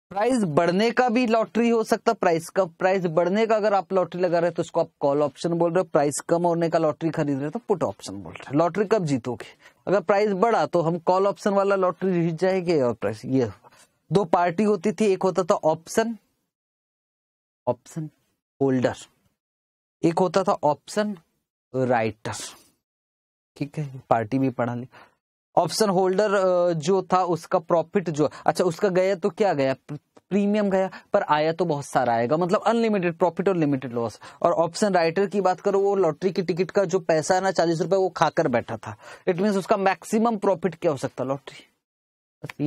प्राइस बढ़ने का भी लॉटरी हो सकता प्राइस का प्राइस बढ़ने का अगर आप लॉटरी लगा रहे हैं तो उसको आप कॉल ऑप्शन बोल रहे हो प्राइस कम होने का लॉटरी खरीद रहे हो तो पुट ऑप्शन बोल रहे हैं लॉटरी कब जीतोगे अगर प्राइस बढ़ा तो हम कॉल ऑप्शन वाला लॉटरी जीत जाएंगे और प्राइस ये दो पार्टी होती थी एक होता था ऑप्शन ऑप्शन होल्डर एक होता था ऑप्शन राइटर ठीक है पार्टी भी पढ़ा ली ऑप्शन होल्डर जो था उसका प्रॉफिट जो अच्छा उसका गया तो क्या गया प्रीमियम गया पर आया तो बहुत सारा आएगा मतलब अनलिमिटेड प्रॉफिट और लिमिटेड लॉस और ऑप्शन राइटर की बात करो वो लॉटरी की टिकट का जो पैसा है ना चालीस रुपए वो खाकर बैठा था इट मीन उसका मैक्सिमम प्रॉफिट क्या हो सकता लॉटरी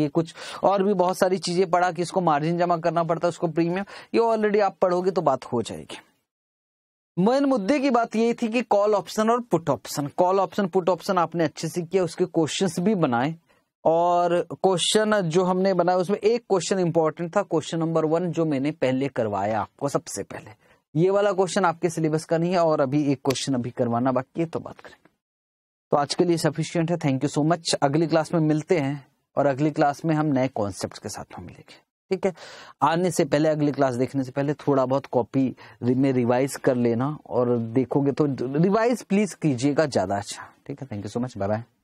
ये कुछ और भी बहुत सारी चीजें पढ़ा कि इसको मार्जिन जमा करना पड़ता है उसको प्रीमियम ये ऑलरेडी आप पढ़ोगे तो बात हो जाएगी मेन मुद्दे की बात यही थी कि कॉल ऑप्शन और put option call option put option आपने अच्छे से किया उसके क्वेश्चन भी बनाए और क्वेश्चन जो हमने बनाया उसमें एक क्वेश्चन इंपॉर्टेंट था क्वेश्चन नंबर वन जो मैंने पहले करवाया आपको सबसे पहले ये वाला क्वेश्चन आपके सिलेबस का नहीं है और अभी एक क्वेश्चन अभी करवाना बाकी है तो बात करेंगे तो आज के लिए सफिशियंट है थैंक यू सो मच अगली क्लास में मिलते हैं और अगली क्लास में हम नए कॉन्सेप्ट के साथ हम मिलेंगे ठीक है आने से पहले अगली क्लास देखने से पहले थोड़ा बहुत कॉपी में रिवाइज कर लेना और देखोगे तो रिवाइज प्लीज कीजिएगा ज्यादा अच्छा ठीक है thank you so much bye bye